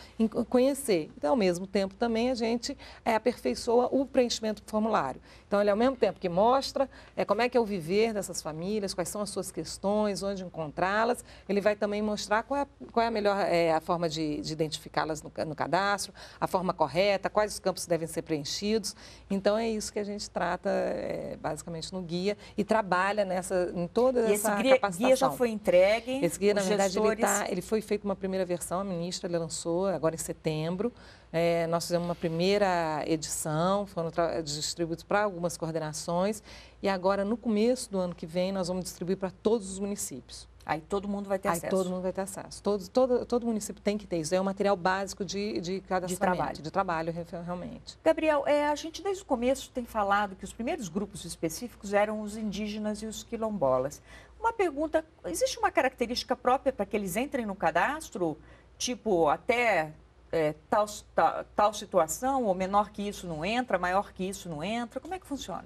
conhecer. Então, ao mesmo tempo, também a gente é, aperfeiçoa o preenchimento do formulário. Então, ele ao mesmo tempo que mostra é, como é que é o viver dessas famílias, quais são as suas questões, onde encontrá-las, ele vai também mostrar qual é, qual é a melhor é, a forma de, de identificá-las no, no cadastro, a forma correta, quais os campos devem ser preenchidos. Então, é isso que a gente traz trata é, basicamente no guia e trabalha nessa, em toda e essa esse guia, capacitação. guia já foi entregue? Esse guia, na verdade, gestores... ele, tá, ele foi feito uma primeira versão, a ministra lançou agora em setembro. É, nós fizemos uma primeira edição, foram distribuídos para algumas coordenações e agora, no começo do ano que vem, nós vamos distribuir para todos os municípios. Aí todo mundo vai ter Aí acesso. Aí todo mundo vai ter acesso. Todo, todo, todo município tem que ter isso. É um material básico de, de cada De trabalho. De trabalho, realmente. Gabriel, é, a gente desde o começo tem falado que os primeiros grupos específicos eram os indígenas e os quilombolas. Uma pergunta, existe uma característica própria para que eles entrem no cadastro? Tipo, até é, tal, tal, tal situação, ou menor que isso não entra, maior que isso não entra? Como é que funciona?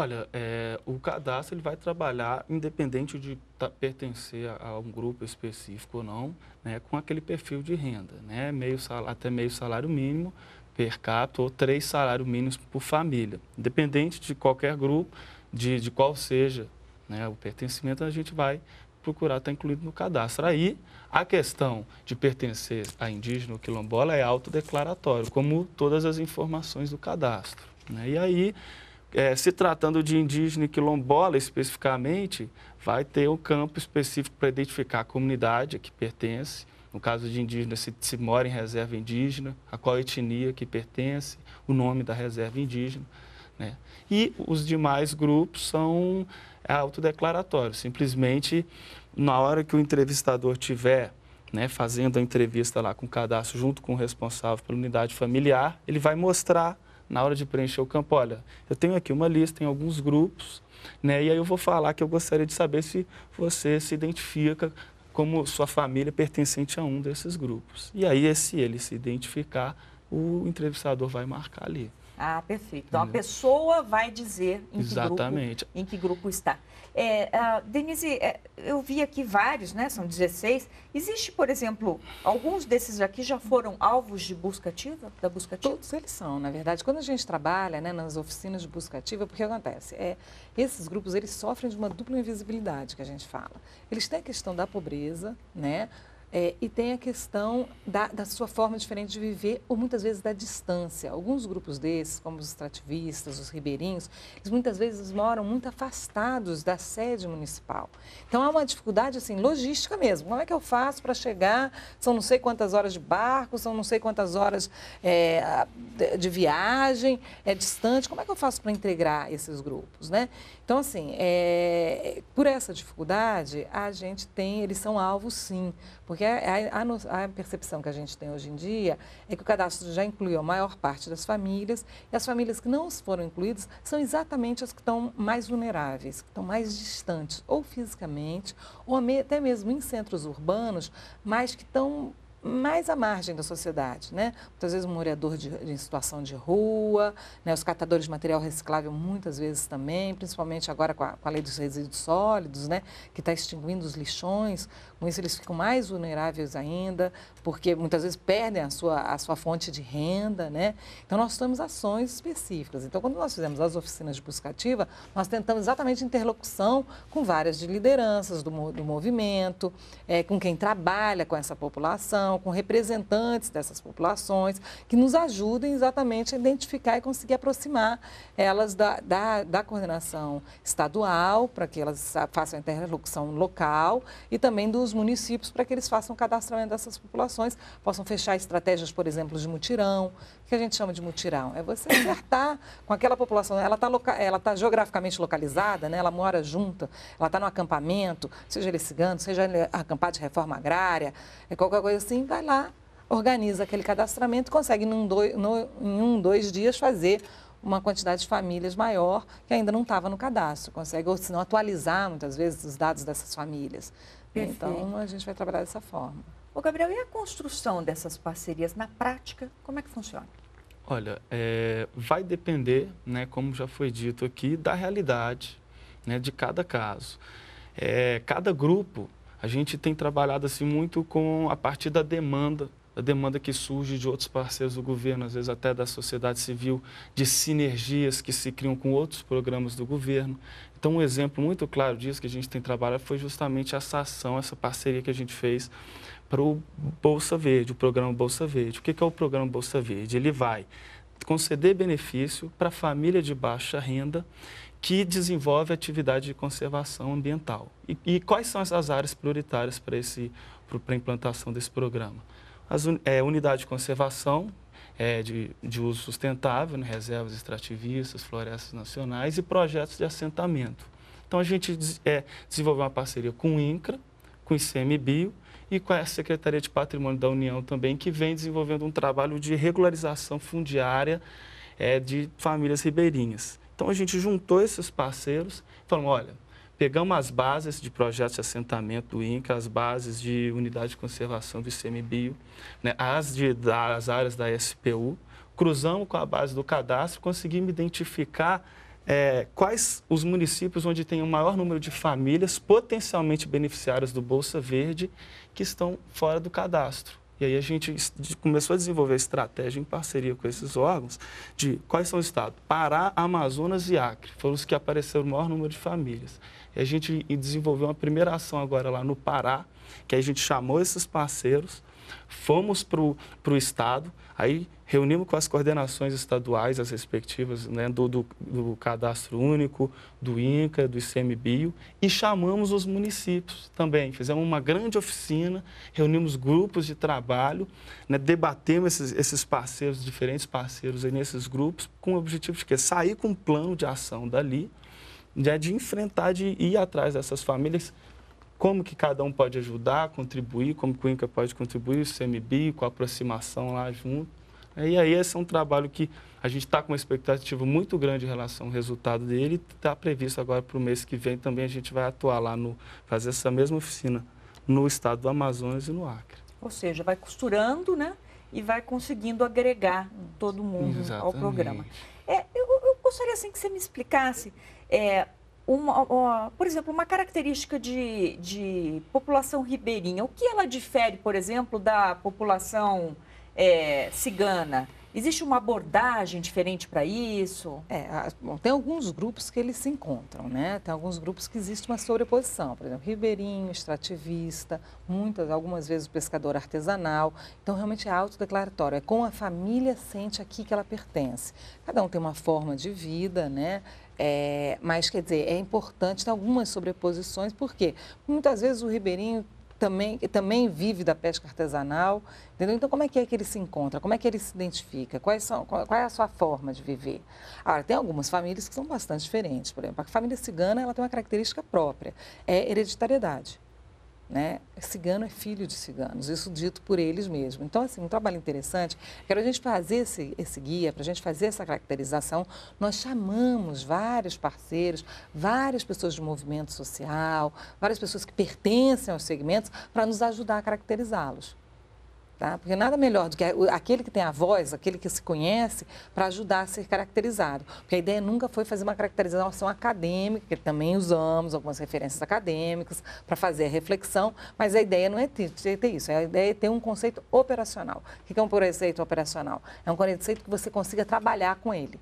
Olha, é, o cadastro ele vai trabalhar, independente de pertencer a, a, um grupo específico ou não, né, com aquele perfil de renda, né, meio salário, até meio salário mínimo per capita ou três salários mínimos por família. Independente de qualquer grupo, de, de qual seja né, o pertencimento, a gente vai procurar estar tá incluído no cadastro. Aí, a questão de pertencer a indígena ou quilombola é autodeclaratório, como todas as informações do cadastro. Né? E aí, é, se tratando de indígena e quilombola especificamente, vai ter um campo específico para identificar a comunidade a que pertence. No caso de indígena, se, se mora em reserva indígena, a qual etnia que pertence, o nome da reserva indígena. Né? E os demais grupos são é, autodeclaratórios. Simplesmente, na hora que o entrevistador tiver né, fazendo a entrevista lá com o cadastro, junto com o responsável pela unidade familiar, ele vai mostrar na hora de preencher o campo, olha, eu tenho aqui uma lista em alguns grupos, né? E aí eu vou falar que eu gostaria de saber se você se identifica como sua família pertencente a um desses grupos. E aí, se ele se identificar, o entrevistador vai marcar ali. Ah, perfeito. Então a pessoa vai dizer em que, Exatamente. Grupo, em que grupo está. É, a, Denise, é, eu vi aqui vários, né? São 16. Existe, por exemplo, alguns desses aqui já foram alvos de busca ativa, da busca ativa? Todos eles são, na verdade. Quando a gente trabalha né, nas oficinas de busca ativa, porque acontece? É, esses grupos, eles sofrem de uma dupla invisibilidade que a gente fala. Eles têm a questão da pobreza, né? É, e tem a questão da, da, sua forma diferente de viver ou muitas vezes da distância. Alguns grupos desses, como os extrativistas, os ribeirinhos, eles muitas vezes moram muito afastados da sede municipal. Então há uma dificuldade assim, logística mesmo. Como é que eu faço para chegar? São não sei quantas horas de barco, são não sei quantas horas é, de viagem, é distante. Como é que eu faço para integrar esses grupos? Né? Então, assim, é, por essa dificuldade, a gente tem, eles são alvos sim, porque a, a, a, percepção que a gente tem hoje em dia é que o cadastro já incluiu a maior parte das famílias, e as famílias que não foram incluídas são exatamente as que estão mais vulneráveis, que estão mais distantes, ou fisicamente, ou até mesmo em centros urbanos, mas que estão mais à margem da sociedade, né? Muitas vezes um morador de, em situação de rua, né? os catadores de material reciclável muitas vezes também, principalmente agora com a, com a lei dos resíduos sólidos, né? Que está extinguindo os lixões, com isso eles ficam mais vulneráveis ainda, porque muitas vezes perdem a sua, a sua fonte de renda, né? Então nós temos ações específicas. Então quando nós fizemos as oficinas de busca ativa, nós tentamos exatamente interlocução com várias de lideranças do, do movimento, é, com quem trabalha com essa população, com representantes dessas populações, que nos ajudem exatamente a identificar e conseguir aproximar elas da, da, da coordenação estadual, para que elas façam a interlocução local, e também dos municípios, para que eles façam o cadastramento dessas populações, possam fechar estratégias, por exemplo, de mutirão, que a gente chama de mutirão? É você acertar com aquela população. Ela está loca... ela tá geograficamente localizada, né? ela mora junta, ela está no acampamento, seja ele cigano, seja ele acampado de reforma agrária, é qualquer coisa assim, vai lá, organiza aquele cadastramento, consegue num dois, no, em um, dois dias fazer uma quantidade de famílias maior que ainda não estava no cadastro. Consegue, ou se não, atualizar muitas vezes os dados dessas famílias. Então, Perfeito. Então, a gente vai trabalhar dessa forma. Ô Gabriel, e a construção dessas parcerias na prática, como é que funciona? Olha, é, vai depender, né, como já foi dito aqui, da realidade né, de cada caso. É, cada grupo, a gente tem trabalhado assim, muito com a partir da demanda a demanda que surge de outros parceiros do governo, às vezes até da sociedade civil, de sinergias que se criam com outros programas do governo. Então, um exemplo muito claro disso que a gente tem trabalhado foi justamente essa ação, essa parceria que a gente fez para o Bolsa Verde, o programa Bolsa Verde. O que é o programa Bolsa Verde? Ele vai conceder benefício para família de baixa renda que desenvolve atividade de conservação ambiental. E, e quais são as áreas prioritárias para esse para a implantação desse programa? As é, unidade de conservação é, de, de uso sustentável, né, reservas extrativistas, florestas nacionais e projetos de assentamento. Então a gente é, desenvolveu uma parceria com o INCRA, com o ICMBio e com a Secretaria de Patrimônio da União também, que vem desenvolvendo um trabalho de regularização fundiária é, de famílias ribeirinhas. Então a gente juntou esses parceiros e falou, olha, pegamos as bases de projetos de assentamento do INCA, as bases de unidade de conservação do ICMBio, né, as, de, as áreas da SPU, cruzamos com a base do cadastro, conseguimos identificar é, quais os municípios onde tem o maior número de famílias potencialmente beneficiárias do Bolsa Verde que estão fora do cadastro. E aí a gente começou a desenvolver a estratégia em parceria com esses órgãos de quais são os estados? Pará, Amazonas e Acre. Foram os que apareceram o maior número de famílias. E a gente desenvolveu uma primeira ação agora lá no Pará, que a gente chamou esses parceiros Fomos para o Estado, aí reunimos com as coordenações estaduais, as respectivas, né, do, do, do, Cadastro Único, do INCA, do ICMBio, e chamamos os municípios também. Fizemos uma grande oficina, reunimos grupos de trabalho, né, debatemos esses, esses parceiros, diferentes parceiros aí nesses grupos, com o objetivo de quê? Sair com um plano de ação dali, de, né, de enfrentar, de ir atrás dessas famílias como que cada um pode ajudar, contribuir, como que o INCA pode contribuir, o CMB, com a aproximação lá junto. E aí esse é um trabalho que a gente está com uma expectativa muito grande em relação ao resultado dele. Está previsto agora para o mês que vem também a gente vai atuar lá no fazer essa mesma oficina no estado do Amazonas e no Acre. Ou seja, vai costurando, né? E vai conseguindo agregar todo mundo Exatamente. ao programa. É, eu, eu, gostaria assim que você me explicasse é, uma, uma, por exemplo, uma característica de, de população ribeirinha, o que ela difere, por exemplo, da população é, cigana? Existe uma abordagem diferente para isso? É, bom, tem alguns grupos que eles se encontram, né? Tem alguns grupos que existe uma sobreposição, por exemplo, ribeirinho, extrativista, muitas, algumas vezes o pescador artesanal. Então, realmente é autodeclaratório, é como a família sente aqui que ela pertence. Cada um tem uma forma de vida, né? É, mas, quer dizer, é importante ter algumas sobreposições, porque muitas vezes o ribeirinho também, também vive da pesca artesanal, entendeu? Então, como é que é que ele se encontra? Como é que ele se identifica? Quais são, qual, qual é a sua forma de viver? Agora, tem algumas famílias que são bastante diferentes. Por exemplo, a família cigana ela tem uma característica própria, é hereditariedade. Né? Cigano é filho de ciganos, isso dito por eles mesmos. Então, assim, um trabalho interessante. Quero a gente fazer esse, esse guia, para a gente fazer essa caracterização. Nós chamamos vários parceiros, várias pessoas de movimento social, várias pessoas que pertencem aos segmentos, para nos ajudar a caracterizá-los. Tá? Porque nada melhor do que aquele que tem a voz, aquele que se conhece, para ajudar a ser caracterizado. Porque a ideia nunca foi fazer uma caracterização acadêmica, que também usamos algumas referências acadêmicas para fazer a reflexão, mas a ideia não é ter, ter isso, a ideia é ter um conceito operacional. O que é um conceito operacional? É um conceito que você consiga trabalhar com ele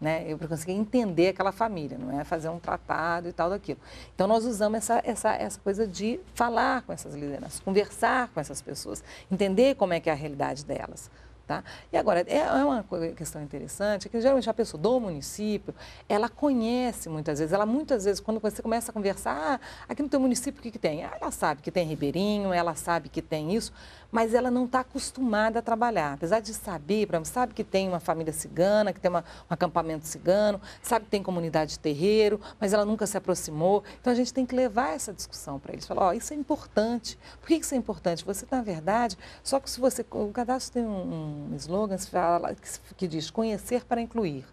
né? Eu consegui entender aquela família, não é fazer um tratado e tal daquilo. Então nós usamos essa, essa, essa coisa de falar com essas lideranças, conversar com essas pessoas, entender como é que é a realidade delas. Tá? E agora, é, é uma questão interessante, é que geralmente a pessoa do município, ela conhece muitas vezes, ela muitas vezes, quando você começa a conversar, ah, aqui no teu município o que, que tem? Ah, ela sabe que tem Ribeirinho, ela sabe que tem isso, mas ela não está acostumada a trabalhar. Apesar de saber, sabe que tem uma família cigana, que tem uma, um acampamento cigano, sabe que tem comunidade de terreiro, mas ela nunca se aproximou. Então a gente tem que levar essa discussão para eles. Falar, ó, oh, isso é importante. Por que isso é importante? Você, tá na verdade, só que se você. O cadastro tem um, um slogan que, fala, que diz conhecer para incluir.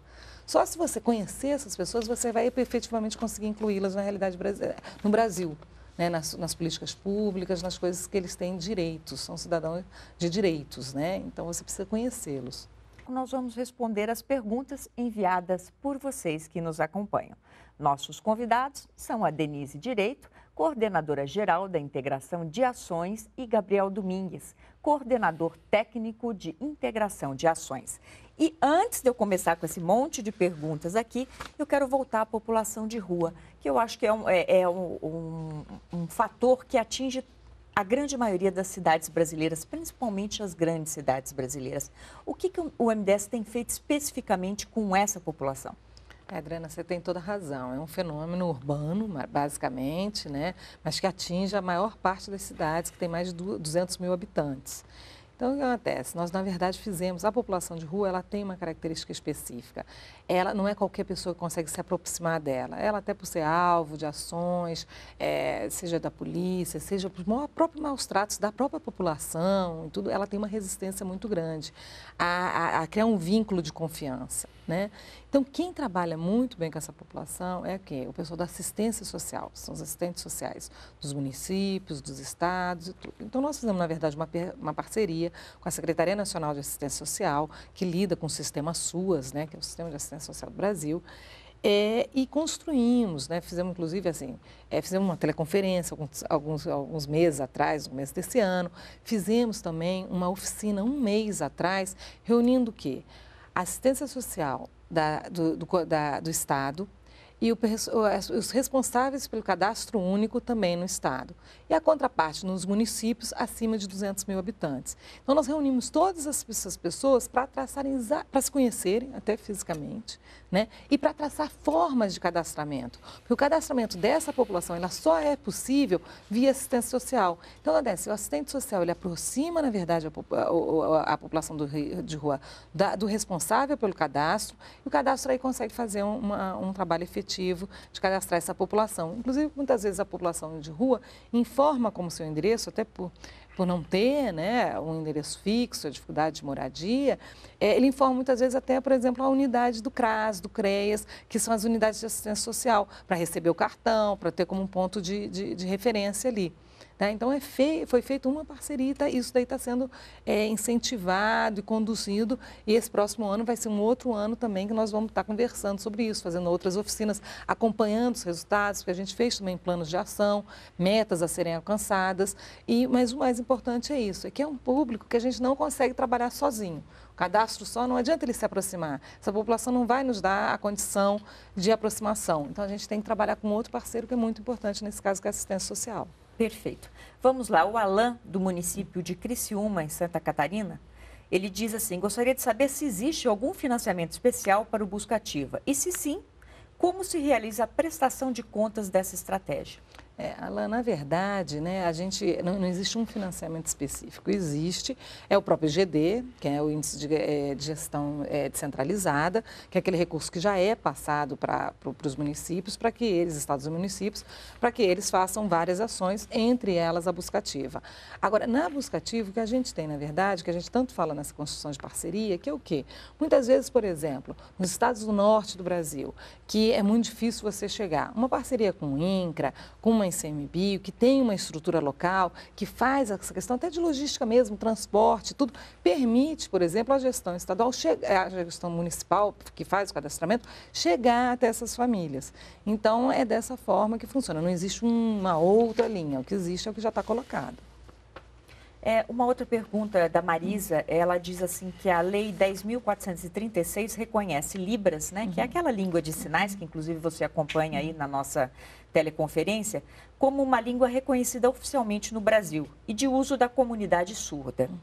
Só se você conhecer essas pessoas, você vai efetivamente conseguir incluí-las na realidade eh, no Brasil né, nas, nas, políticas públicas, nas coisas que eles têm direitos, são cidadãos de direitos, né? Então você precisa conhecê-los. Nós vamos responder as perguntas enviadas por vocês que nos acompanham. Nossos convidados são a Denise Direito, coordenadora geral da Integração de Ações, e Gabriel Domingues, coordenador técnico de Integração de Ações. E antes de eu começar com esse monte de perguntas aqui, eu quero voltar à população de rua, que eu acho que é um, é, é um, um, um fator que atinge a grande maioria das cidades brasileiras, principalmente as grandes cidades brasileiras. O que, que o MDS tem feito especificamente com essa população? É, Adriana, você tem toda razão. É um fenômeno urbano, basicamente, né? mas que atinge a maior parte das cidades, que tem mais de 200 mil habitantes. Então, o que acontece? Nós, na verdade, fizemos, a população de rua, ela tem uma característica específica. Ela não é qualquer pessoa que consegue se aproximar dela. Ela, até por ser alvo de ações, é, seja da polícia, seja por próprios maus tratos da própria população tudo, ela tem uma resistência muito grande a, a, a criar um vínculo de confiança. Né? Então, quem trabalha muito bem com essa população é quem? O pessoal da assistência social, são os assistentes sociais dos municípios, dos estados e tudo. Então, nós fizemos, na verdade, uma, uma parceria com a Secretaria Nacional de Assistência Social, que lida com o sistema SUAS, né, que é o Sistema de Assistência Social do Brasil, é, e construímos, né? fizemos inclusive assim, é, fizemos uma teleconferência alguns, alguns, alguns meses atrás, um mês desse ano, fizemos também uma oficina um mês atrás, reunindo o quê? assistência social da, do, do, da, do Estado e o, os responsáveis pelo cadastro único também no Estado. E a contraparte nos municípios acima de 200 mil habitantes. Então, nós reunimos todas essas pessoas para traçarem, para se conhecerem até fisicamente, né? E para traçar formas de cadastramento. Porque o cadastramento dessa população, ela só é possível via assistência social. Então, Odessa, o assistente social, ele aproxima, na verdade, a, a, a população do, de rua da, do responsável pelo cadastro, e o cadastro aí consegue fazer uma, um trabalho efetivo de cadastrar essa população. Inclusive, muitas vezes a população de rua informa como seu endereço, até por por não ter né, um endereço fixo, a dificuldade de moradia, é, ele informa muitas vezes até, por exemplo, a unidade do CRAS, do CREAS, que são as unidades de assistência social, para receber o cartão, para ter como um ponto de, de, de referência ali. Tá? Então, é fei foi feita uma parceria, tá? isso daí está sendo é, incentivado e conduzido, e esse próximo ano vai ser um outro ano também que nós vamos estar tá conversando sobre isso, fazendo outras oficinas, acompanhando os resultados, porque a gente fez também planos de ação, metas a serem alcançadas, e, mas o mais importante é isso, é que é um público que a gente não consegue trabalhar sozinho. O cadastro só não adianta ele se aproximar. Essa população não vai nos dar a condição de aproximação. Então a gente tem que trabalhar com outro parceiro que é muito importante nesse caso, que é a assistência social. Perfeito. Vamos lá, o Alain, do município de Criciúma, em Santa Catarina, ele diz assim: gostaria de saber se existe algum financiamento especial para o Buscativa. E se sim, como se realiza a prestação de contas dessa estratégia? É, Alain, na verdade, né, a gente não, não, existe um financiamento específico. Existe, é o próprio GD, que é o Índice de, é, de Gestão é, Descentralizada, que é aquele recurso que já é passado para pro, os municípios, para que eles, estados e municípios, para que eles façam várias ações, entre elas a buscativa. Agora, na buscativa, o que a gente tem, na verdade, que a gente tanto fala nessa construção de parceria, que é o quê? Muitas vezes, por exemplo, nos estados do norte do Brasil, que é muito difícil você chegar, uma parceria com o INCRA, com uma em CMBio, que tem uma estrutura local, que faz essa questão até de logística mesmo, transporte, tudo, permite, por exemplo, a gestão estadual, é, a gestão municipal, que faz o cadastramento, chegar até essas famílias. Então, é dessa forma que funciona. Não existe uma outra linha. O que existe é o que já está colocado. É, uma outra pergunta da Marisa, ela diz assim que a Lei 10.436 reconhece Libras, né, que é uhum. aquela língua de sinais que inclusive você acompanha aí na nossa teleconferência, como uma língua reconhecida oficialmente no Brasil e de uso da comunidade surda. Uhum.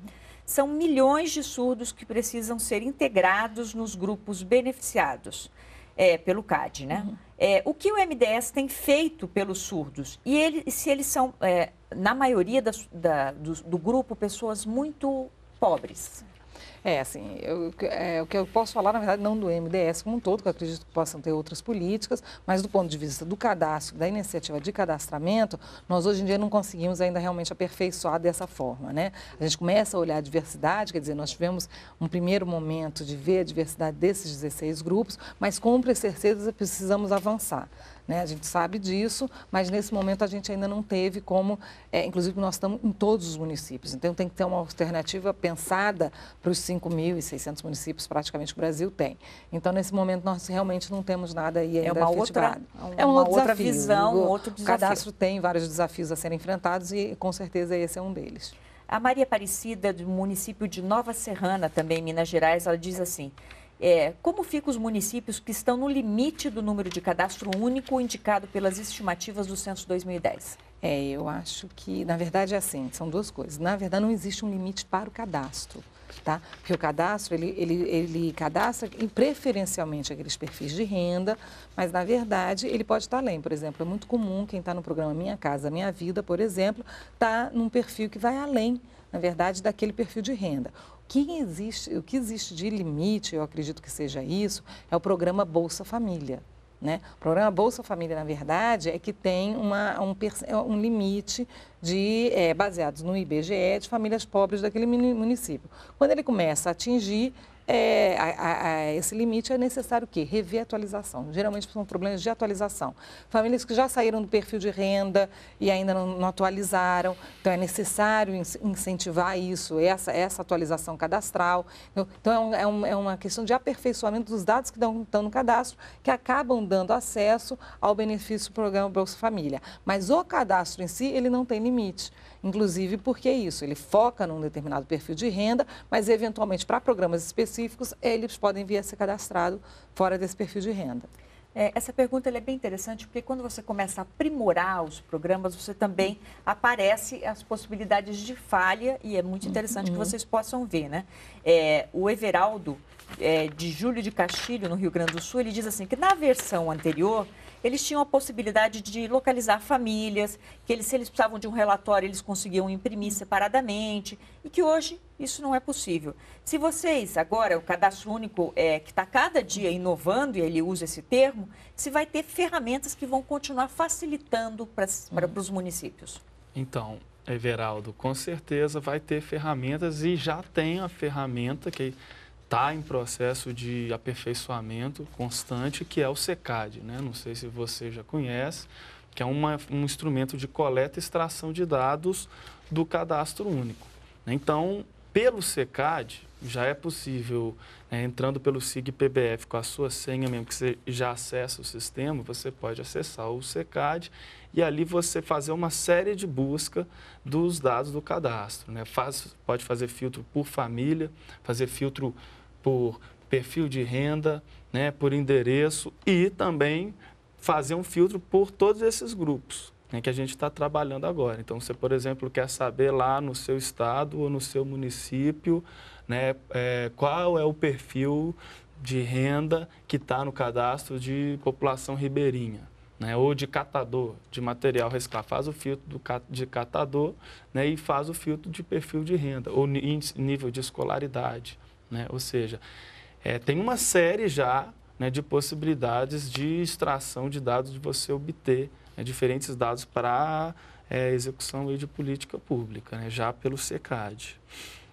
São milhões de surdos que precisam ser integrados nos grupos beneficiados é, pelo CAD, né? Uhum. É, o que o MDS tem feito pelos surdos? E ele, se eles são, é, na maioria das, da, do, do, grupo, pessoas muito pobres. É, assim, eu, é, o que eu posso falar, na verdade, não do MDS como um todo, que eu acredito que possam ter outras políticas, mas do ponto de vista do cadastro, da iniciativa de cadastramento, nós hoje em dia não conseguimos ainda realmente aperfeiçoar dessa forma, né? A gente começa a olhar a diversidade, quer dizer, nós tivemos um primeiro momento de ver a diversidade desses 16 grupos, mas com certeza precisamos avançar. Né? A gente sabe disso, mas nesse momento a gente ainda não teve como, é, inclusive nós estamos em todos os municípios, então tem que ter uma alternativa pensada para os 5.600 municípios praticamente que o Brasil tem. Então nesse momento nós realmente não temos nada aí ainda é uma efetivado. É é outra, é um uma outro outra desafio, visão, um outro desafio. O cadastro tem vários desafios a serem enfrentados e com certeza esse é um deles. A Maria Aparecida, do município de Nova Serrana, também Minas Gerais, ela diz assim: é, como ficam os municípios que estão no limite do número de cadastro único indicado pelas estimativas do Censo 2010? É, eu acho que, na verdade, é assim, são duas coisas. Na verdade, não existe um limite para o cadastro, tá? Porque o cadastro, ele, ele, ele cadastra preferencialmente aqueles perfis de renda, mas, na verdade, ele pode estar além. Por exemplo, é muito comum quem está no programa Minha Casa Minha Vida, por exemplo, está num perfil que vai além, na verdade, daquele perfil de renda. Quem existe, o que existe de limite, eu acredito que seja isso, é o programa Bolsa Família. Né? O programa Bolsa Família, na verdade, é que tem uma, um, é um limite de, é, baseados no IBGE de famílias pobres daquele município. Quando ele começa a atingir, é, a, a, esse limite é necessário o quê? Rever a atualização. Geralmente são problemas de atualização. Famílias que já saíram do perfil de renda e ainda não, não atualizaram, então é necessário incentivar isso, essa, essa atualização cadastral. Então é, um, é, um, é uma questão de aperfeiçoamento dos dados que estão no cadastro, que acabam dando acesso ao benefício do programa Bolsa Família. Mas o cadastro em si, ele não tem limite inclusive porque é isso, ele foca num determinado perfil de renda, mas eventualmente para programas específicos eles podem vir a ser cadastrados fora desse perfil de renda. É, essa pergunta é bem interessante, porque quando você começa a aprimorar os programas, você também aparece as possibilidades de falha, e é muito interessante uhum. que vocês possam ver, né? É, o Everaldo, é, de Júlio de Castilho, no Rio Grande do Sul, ele diz assim, que na versão anterior eles tinham a possibilidade de localizar famílias, que eles, se eles precisavam de um relatório, eles conseguiam imprimir separadamente, e que hoje isso não é possível. Se vocês, agora, o cadastro único, é, que está cada dia inovando, e ele usa esse termo, se vai ter ferramentas que vão continuar facilitando para uhum. os municípios. Então, Everaldo, com certeza vai ter ferramentas e já tem a ferramenta que está em processo de aperfeiçoamento constante, que é o SECAD. Né? Não sei se você já conhece, que é uma, um instrumento de coleta e extração de dados do cadastro único. Né? Então, pelo SECAD, já é possível, né, entrando pelo SIGPBF com a sua senha mesmo, que você já acessa o sistema, você pode acessar o SECAD e ali você fazer uma série de busca dos dados do cadastro. Né? Faz, pode fazer filtro por família, fazer filtro por perfil de renda, né, por endereço e também fazer um filtro por todos esses grupos né, que a gente está trabalhando agora. Então, você, por exemplo, quer saber lá no seu estado ou no seu município né, é, qual é o perfil de renda que está no cadastro de população ribeirinha. Né, ou de catador de material reciclável. Faz o filtro do, de catador né, e faz o filtro de perfil de renda ou nível de escolaridade. Né? Ou seja, é, tem uma série já né, de possibilidades de extração de dados, de você obter né, diferentes dados para é, execução de política pública, né, já pelo SECAD.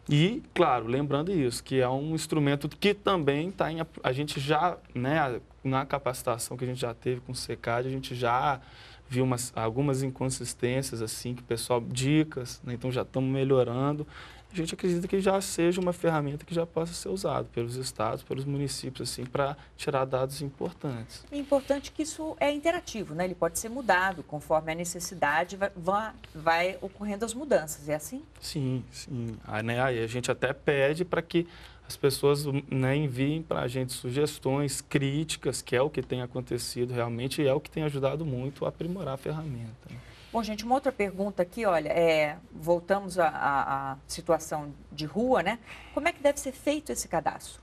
E, claro, lembrando isso, que é um instrumento que também está em. A gente já, né, na capacitação que a gente já teve com o SECAD, a gente já viu umas, algumas inconsistências, assim, que o pessoal. dicas, né, então já estamos melhorando a gente acredita que já seja uma ferramenta que já possa ser usada pelos estados, pelos municípios, assim, para tirar dados importantes. É importante que isso é interativo, né? Ele pode ser mudado conforme a necessidade vai, vai ocorrendo as mudanças, é assim? Sim, sim. Aí, ah, né, aí a gente até pede para que as pessoas né, enviem para a gente sugestões, críticas, que é o que tem acontecido realmente e é o que tem ajudado muito a aprimorar a ferramenta. Né? Bom, gente, uma outra pergunta aqui, olha, é, voltamos à, à, à situação de rua, né? Como é que deve ser feito esse cadastro?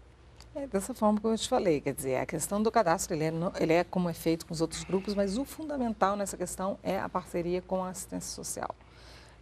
É dessa forma que eu te falei, quer dizer, a questão do cadastro, ele é, ele é como é feito com os outros grupos, mas o fundamental nessa questão é a parceria com a assistência social.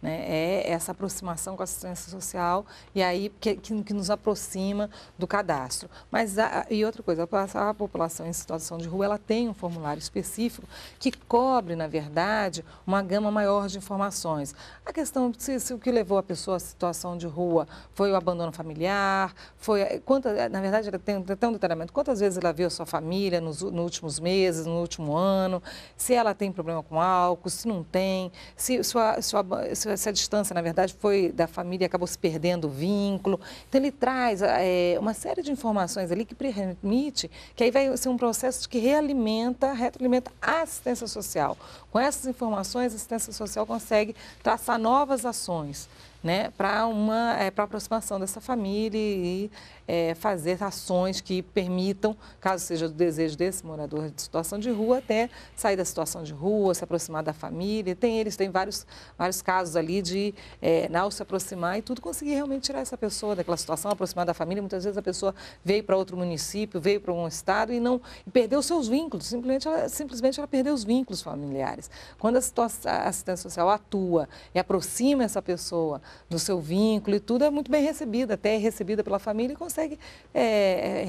Né? É essa aproximação com a assistência social e aí que, que, que nos aproxima do cadastro. Mas a, e outra coisa, a, a, população em situação de rua ela tem um formulário específico que cobre, na verdade, uma gama maior de informações. A questão se, se o que levou a pessoa à situação de rua foi o abandono familiar, foi quantas na verdade ela tem até um detalhamento, quantas vezes ela viu a sua família nos, nos últimos meses, no último ano, se ela tem problema com álcool, se não tem, se, sua, sua, se essa distância, na verdade, foi da família, acabou se perdendo o vínculo. Então, ele traz é, uma série de informações ali que permite, que aí vai ser um processo que realimenta, retroalimenta a assistência social. Com essas informações, a assistência social consegue traçar novas ações né, para uma é, eh, para aproximação dessa família e é, fazer ações que permitam, caso seja do desejo desse morador de situação de rua, até sair da situação de rua, se aproximar da família. Tem eles, tem vários, vários casos ali de é, não se aproximar e tudo, conseguir realmente tirar essa pessoa daquela situação, aproximar da família. Muitas vezes a pessoa veio para outro município, veio para um estado e não e perdeu seus vínculos, simplesmente ela, simplesmente ela perdeu os vínculos familiares. Quando a, a assistência social atua e aproxima essa pessoa do seu vínculo e tudo, é muito bem recebida, até é recebida pela família e consegue consegue é,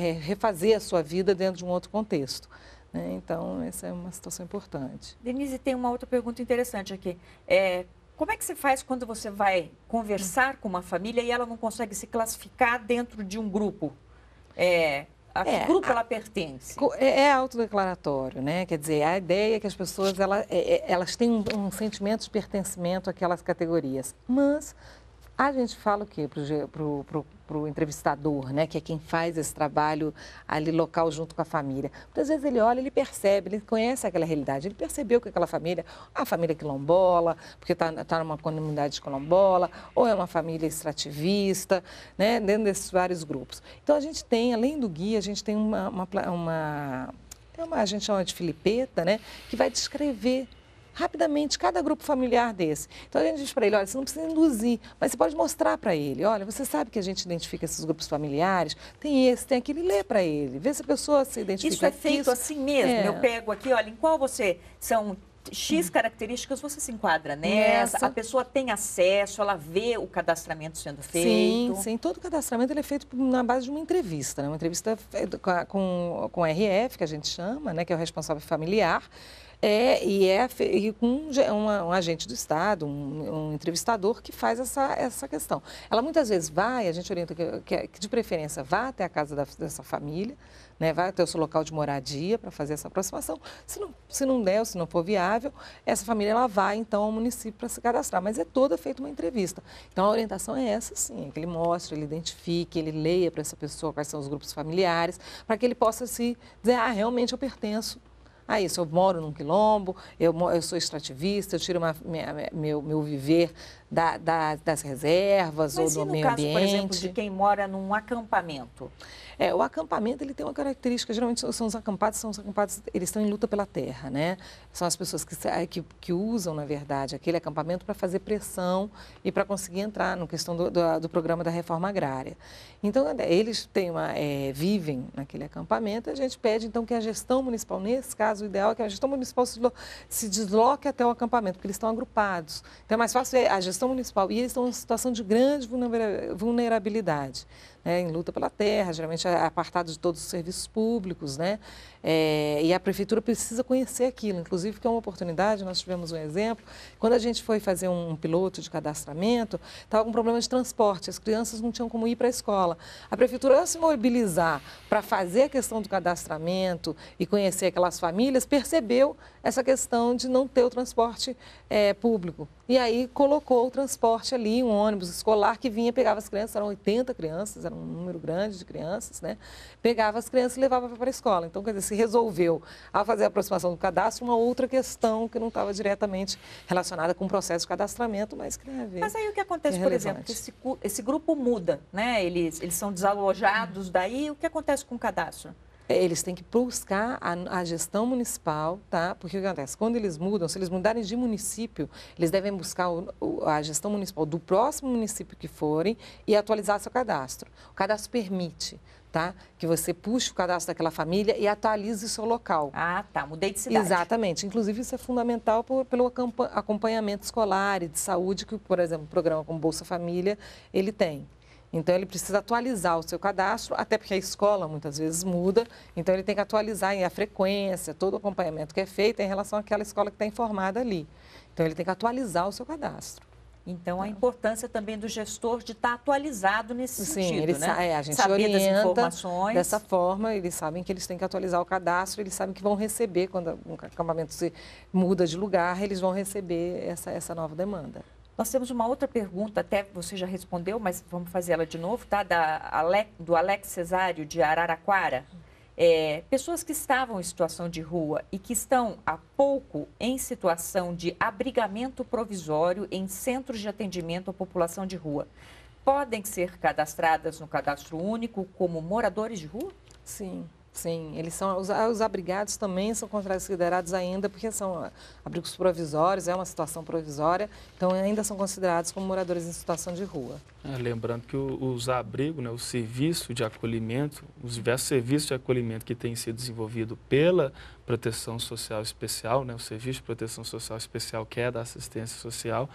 é, é, refazer a sua vida dentro de um outro contexto. Né? Então, essa é uma situação importante. Denise, tem uma outra pergunta interessante aqui. É, como é que você faz quando você vai conversar com uma família e ela não consegue se classificar dentro de um grupo? É, a que é, grupo ela pertence? É, é, autodeclaratório, né? Quer dizer, a ideia é que as pessoas elas têm um, um, sentimento de pertencimento àquelas categorias, mas a gente fala o quê para o entrevistador, né, que é quem faz esse trabalho ali local junto com a família? Muitas vezes ele olha, ele percebe, ele conhece aquela realidade, ele percebeu que aquela família, a família quilombola, porque está tá numa comunidade quilombola, ou é uma família extrativista, né, dentro desses vários grupos. Então a gente tem, além do guia, a gente tem uma, uma, uma é uma, a gente chama de filipeta, né? Que vai descrever rapidamente cada grupo familiar desse. Então a gente diz para ele, olha, você não precisa induzir, mas você pode mostrar para ele, olha, você sabe que a gente identifica esses grupos familiares, tem esse, tem aquele, lê para ele, vê se a pessoa se identifica. Isso é feito isso. assim mesmo, é. eu pego aqui, olha, em qual você são X uhum. características você se enquadra nessa, a pessoa tem acesso, ela vê o cadastramento sendo feito. Sim, sim. Todo o cadastramento ele é feito na base de uma entrevista, né? uma entrevista com, com, com RF, que a gente chama, né? que é o responsável familiar. É, e é e um, uma, um agente do Estado, um, um, entrevistador que faz essa, essa questão. Ela muitas vezes vai, a gente orienta que, que, que de preferência vá até a casa da, dessa família, né, vai até o seu local de moradia para fazer essa aproximação. Se não, se não der, ou se não for viável, essa família ela vai então ao município para se cadastrar, mas é toda feita uma entrevista. Então a orientação é essa sim, que ele mostre, ele identifique, ele leia para essa pessoa quais são os grupos familiares, para que ele possa se dizer, ah, realmente eu pertenço ah, isso. Eu moro num quilombo, eu, eu sou extrativista, eu tiro uma, minha, meu, meu viver da, da, das reservas Mas ou do meio caso, ambiente. Mas no caso, por exemplo, de quem mora num acampamento? É, o acampamento ele tem uma característica, geralmente são os acampados, são os acampados, eles estão em luta pela terra, né? São as pessoas que, que, que usam, na verdade, aquele acampamento para fazer pressão e para conseguir entrar no questão do, do, do, programa da reforma agrária. Então, é, eles têm uma, é, vivem naquele acampamento, a gente pede então que a gestão municipal, nesse caso, o ideal é que a gestão municipal se, se desloque até o acampamento, porque eles estão agrupados. Então, é mais fácil é, a gestão municipal, e eles estão em uma situação de grande vulnerabilidade né, em luta pela terra, geralmente é apartado de todos os serviços públicos, né? É, e a prefeitura precisa conhecer aquilo, inclusive que é uma oportunidade, nós tivemos um exemplo, quando a gente foi fazer um piloto de cadastramento, estava com problema de transporte, as crianças não tinham como ir para a escola. A prefeitura, ao se mobilizar para fazer a questão do cadastramento e conhecer aquelas famílias, percebeu essa questão de não ter o transporte é, público. E aí colocou o transporte ali, um ônibus escolar que vinha, pegava as crianças, eram 80 crianças, era um número grande de crianças, né? Pegava as crianças e levava para a escola. Então, quer dizer, se resolveu, a fazer a aproximação do cadastro, uma outra questão que não estava diretamente relacionada com o processo de cadastramento, mas que tem a ver. Mas aí o que acontece, é por exemplo, que esse, esse grupo muda, né? Eles, eles são desalojados daí, o que acontece com o cadastro? É, eles têm que buscar a, a gestão municipal, tá? Porque o que acontece? Quando eles mudam, se eles mudarem de município, eles devem buscar o, o, a gestão municipal do próximo município que forem e atualizar seu cadastro. O cadastro permite. Tá? Que você puxe o cadastro daquela família e atualize o seu local. Ah, tá. Mudei de cidade. Exatamente. Inclusive, isso é fundamental por, pelo acompanhamento escolar e de saúde que, por exemplo, o programa como Bolsa Família, ele tem. Então, ele precisa atualizar o seu cadastro, até porque a escola muitas vezes muda, então ele tem que atualizar a frequência, todo o acompanhamento que é feito em relação àquela escola que está informada ali. Então, ele tem que atualizar o seu cadastro. Então, a tá. importância também do gestor de estar tá atualizado nesse Sim, sentido, ele, né? É, a gente Saber orienta informações. dessa forma, eles sabem que eles têm que atualizar o cadastro, eles sabem que vão receber, quando um acampamento se muda de lugar, eles vão receber essa, essa nova demanda. Nós temos uma outra pergunta, até você já respondeu, mas vamos fazer ela de novo, tá? Da Alec, do Alex Cesário, de Araraquara. É, pessoas que estavam em situação de rua e que estão há pouco em situação de abrigamento provisório em centros de atendimento à população de rua podem ser cadastradas no cadastro único como moradores de rua? Sim. Sim, eles são os, ah, os, abrigados também são considerados ainda porque são ah, abrigos provisórios, é uma situação provisória, então ainda são considerados como moradores em situação de rua. É, lembrando que o, os abrigos, né, o serviço de acolhimento, os diversos serviços de acolhimento que têm sido desenvolvido pela Proteção Social Especial, né, o Serviço de Proteção Social Especial que é da Assistência Social,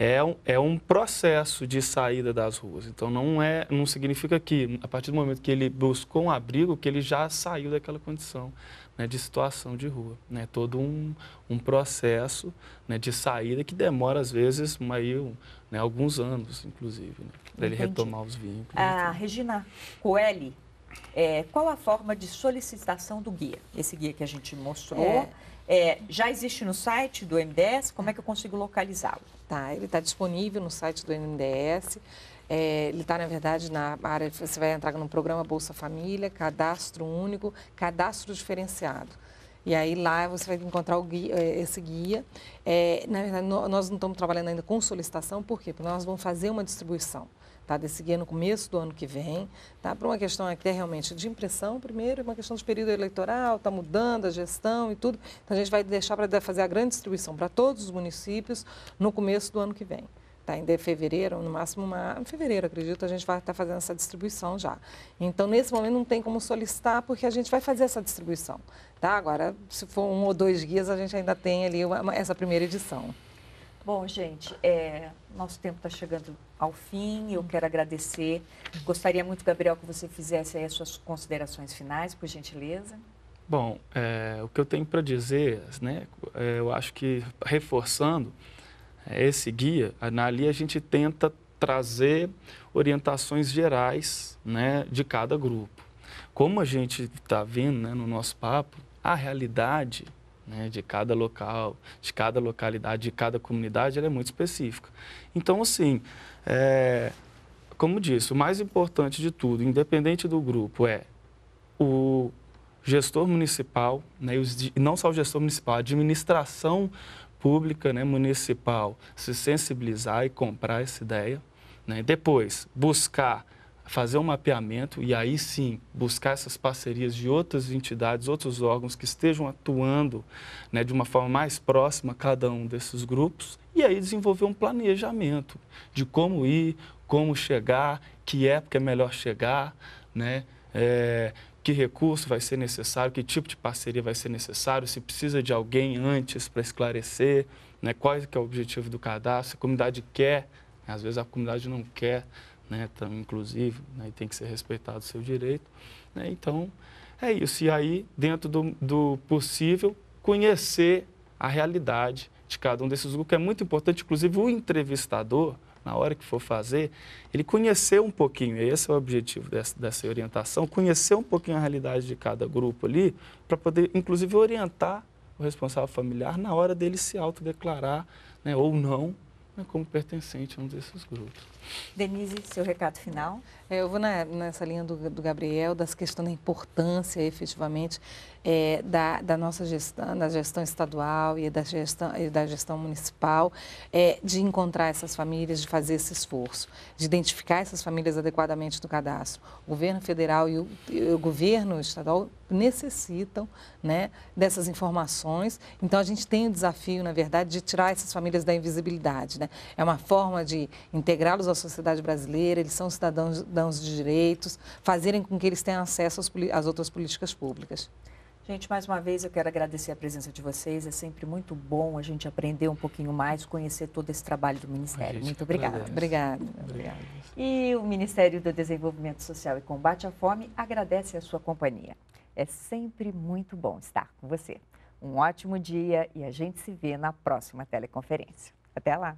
é um, é um processo de saída das ruas. Então não é, não significa que a partir do momento que ele buscou um abrigo, que ele já saiu daquela condição né, de situação de rua. Né? Todo um, um processo né, de saída que demora às vezes uma, um, né, alguns anos, inclusive, né, para ele retomar os vínculos. A ah, Regina Coeli, é, qual a forma de solicitação do guia? Esse guia que a gente mostrou. É. É, já existe no site do MDS? Como é que eu consigo localizá-lo? Tá, ele está disponível no site do MDS. É, ele está, na verdade, na área, você vai entrar no programa Bolsa Família, cadastro único, cadastro diferenciado. E aí lá você vai encontrar guia, é, esse guia. É, na verdade, nós não estamos trabalhando ainda com solicitação, por quê? Porque nós vamos fazer uma distribuição tá, desse guia no começo do ano que vem, tá, para uma questão até realmente de impressão primeiro, uma questão de período eleitoral, está mudando a gestão e tudo. Então, a gente vai deixar para fazer a grande distribuição para todos os municípios no começo do ano que vem. Tá, em fevereiro, no máximo uma, em fevereiro, acredito, a gente vai estar tá fazendo essa distribuição já. Então, nesse momento, não tem como solicitar, porque a gente vai fazer essa distribuição. Tá? Agora, se for um ou dois guias, a gente ainda tem ali uma, essa primeira edição. Bom, gente, é, nosso tempo está chegando ao fim. Eu quero agradecer. Gostaria muito, Gabriel, que você fizesse as suas considerações finais, por gentileza. Bom, é, o que eu tenho para dizer, né, é, eu acho que reforçando é, esse guia, ali a gente tenta trazer orientações gerais né, de cada grupo. Como a gente está vendo né, no nosso papo, a realidade né, de cada local, de cada localidade, de cada comunidade, ela é muito específica. Então, assim, é, como disse, o mais importante de tudo, independente do grupo, é o gestor municipal, né, os, não só o gestor municipal, a administração pública né, municipal se sensibilizar e comprar essa ideia. Né? Depois, buscar fazer um mapeamento e aí sim buscar essas parcerias de outras entidades, outros órgãos que estejam atuando né, de uma forma mais próxima a cada um desses grupos e aí desenvolver um planejamento de como ir, como chegar, que época é melhor chegar, né? É, que recurso vai ser necessário, que tipo de parceria vai ser necessário, se precisa de alguém antes para esclarecer, né? qual é, que é o objetivo do cadastro, se a comunidade quer, né, às vezes a comunidade não quer né? Tão, inclusive, né? e tem que ser respeitado o seu direito. Né? Então, é isso. E aí, dentro do, do possível, conhecer a realidade de cada um desses grupos, que é muito importante, inclusive o entrevistador, na hora que for fazer, ele conhecer um pouquinho, esse é o objetivo dessa, dessa orientação, conhecer um pouquinho a realidade de cada grupo ali, para poder, inclusive, orientar o responsável familiar na hora dele se autodeclarar né, ou não né, como pertencente a um desses grupos. Denise, seu recado final? É, eu vou na, nessa linha do, do, Gabriel, das questões da importância, efetivamente, é, da, da, nossa gestão, da gestão estadual e da gestão, e da gestão municipal, é, de encontrar essas famílias, de fazer esse esforço, de identificar essas famílias adequadamente no cadastro. O governo federal e o, e o governo estadual necessitam né, dessas informações. Então, a gente tem o desafio, na verdade, de tirar essas famílias da invisibilidade. Né? É uma forma de integrá-los à sociedade brasileira, eles são cidadãos de direitos, fazerem com que eles tenham acesso às outras políticas públicas. Gente, mais uma vez eu quero agradecer a presença de vocês. É sempre muito bom a gente aprender um pouquinho mais, conhecer todo esse trabalho do Ministério. Muito obrigada. Obrigada. E o Ministério do Desenvolvimento Social e Combate à Fome agradece a sua companhia. É sempre muito bom estar com você. Um ótimo dia e a gente se vê na próxima teleconferência. Até lá!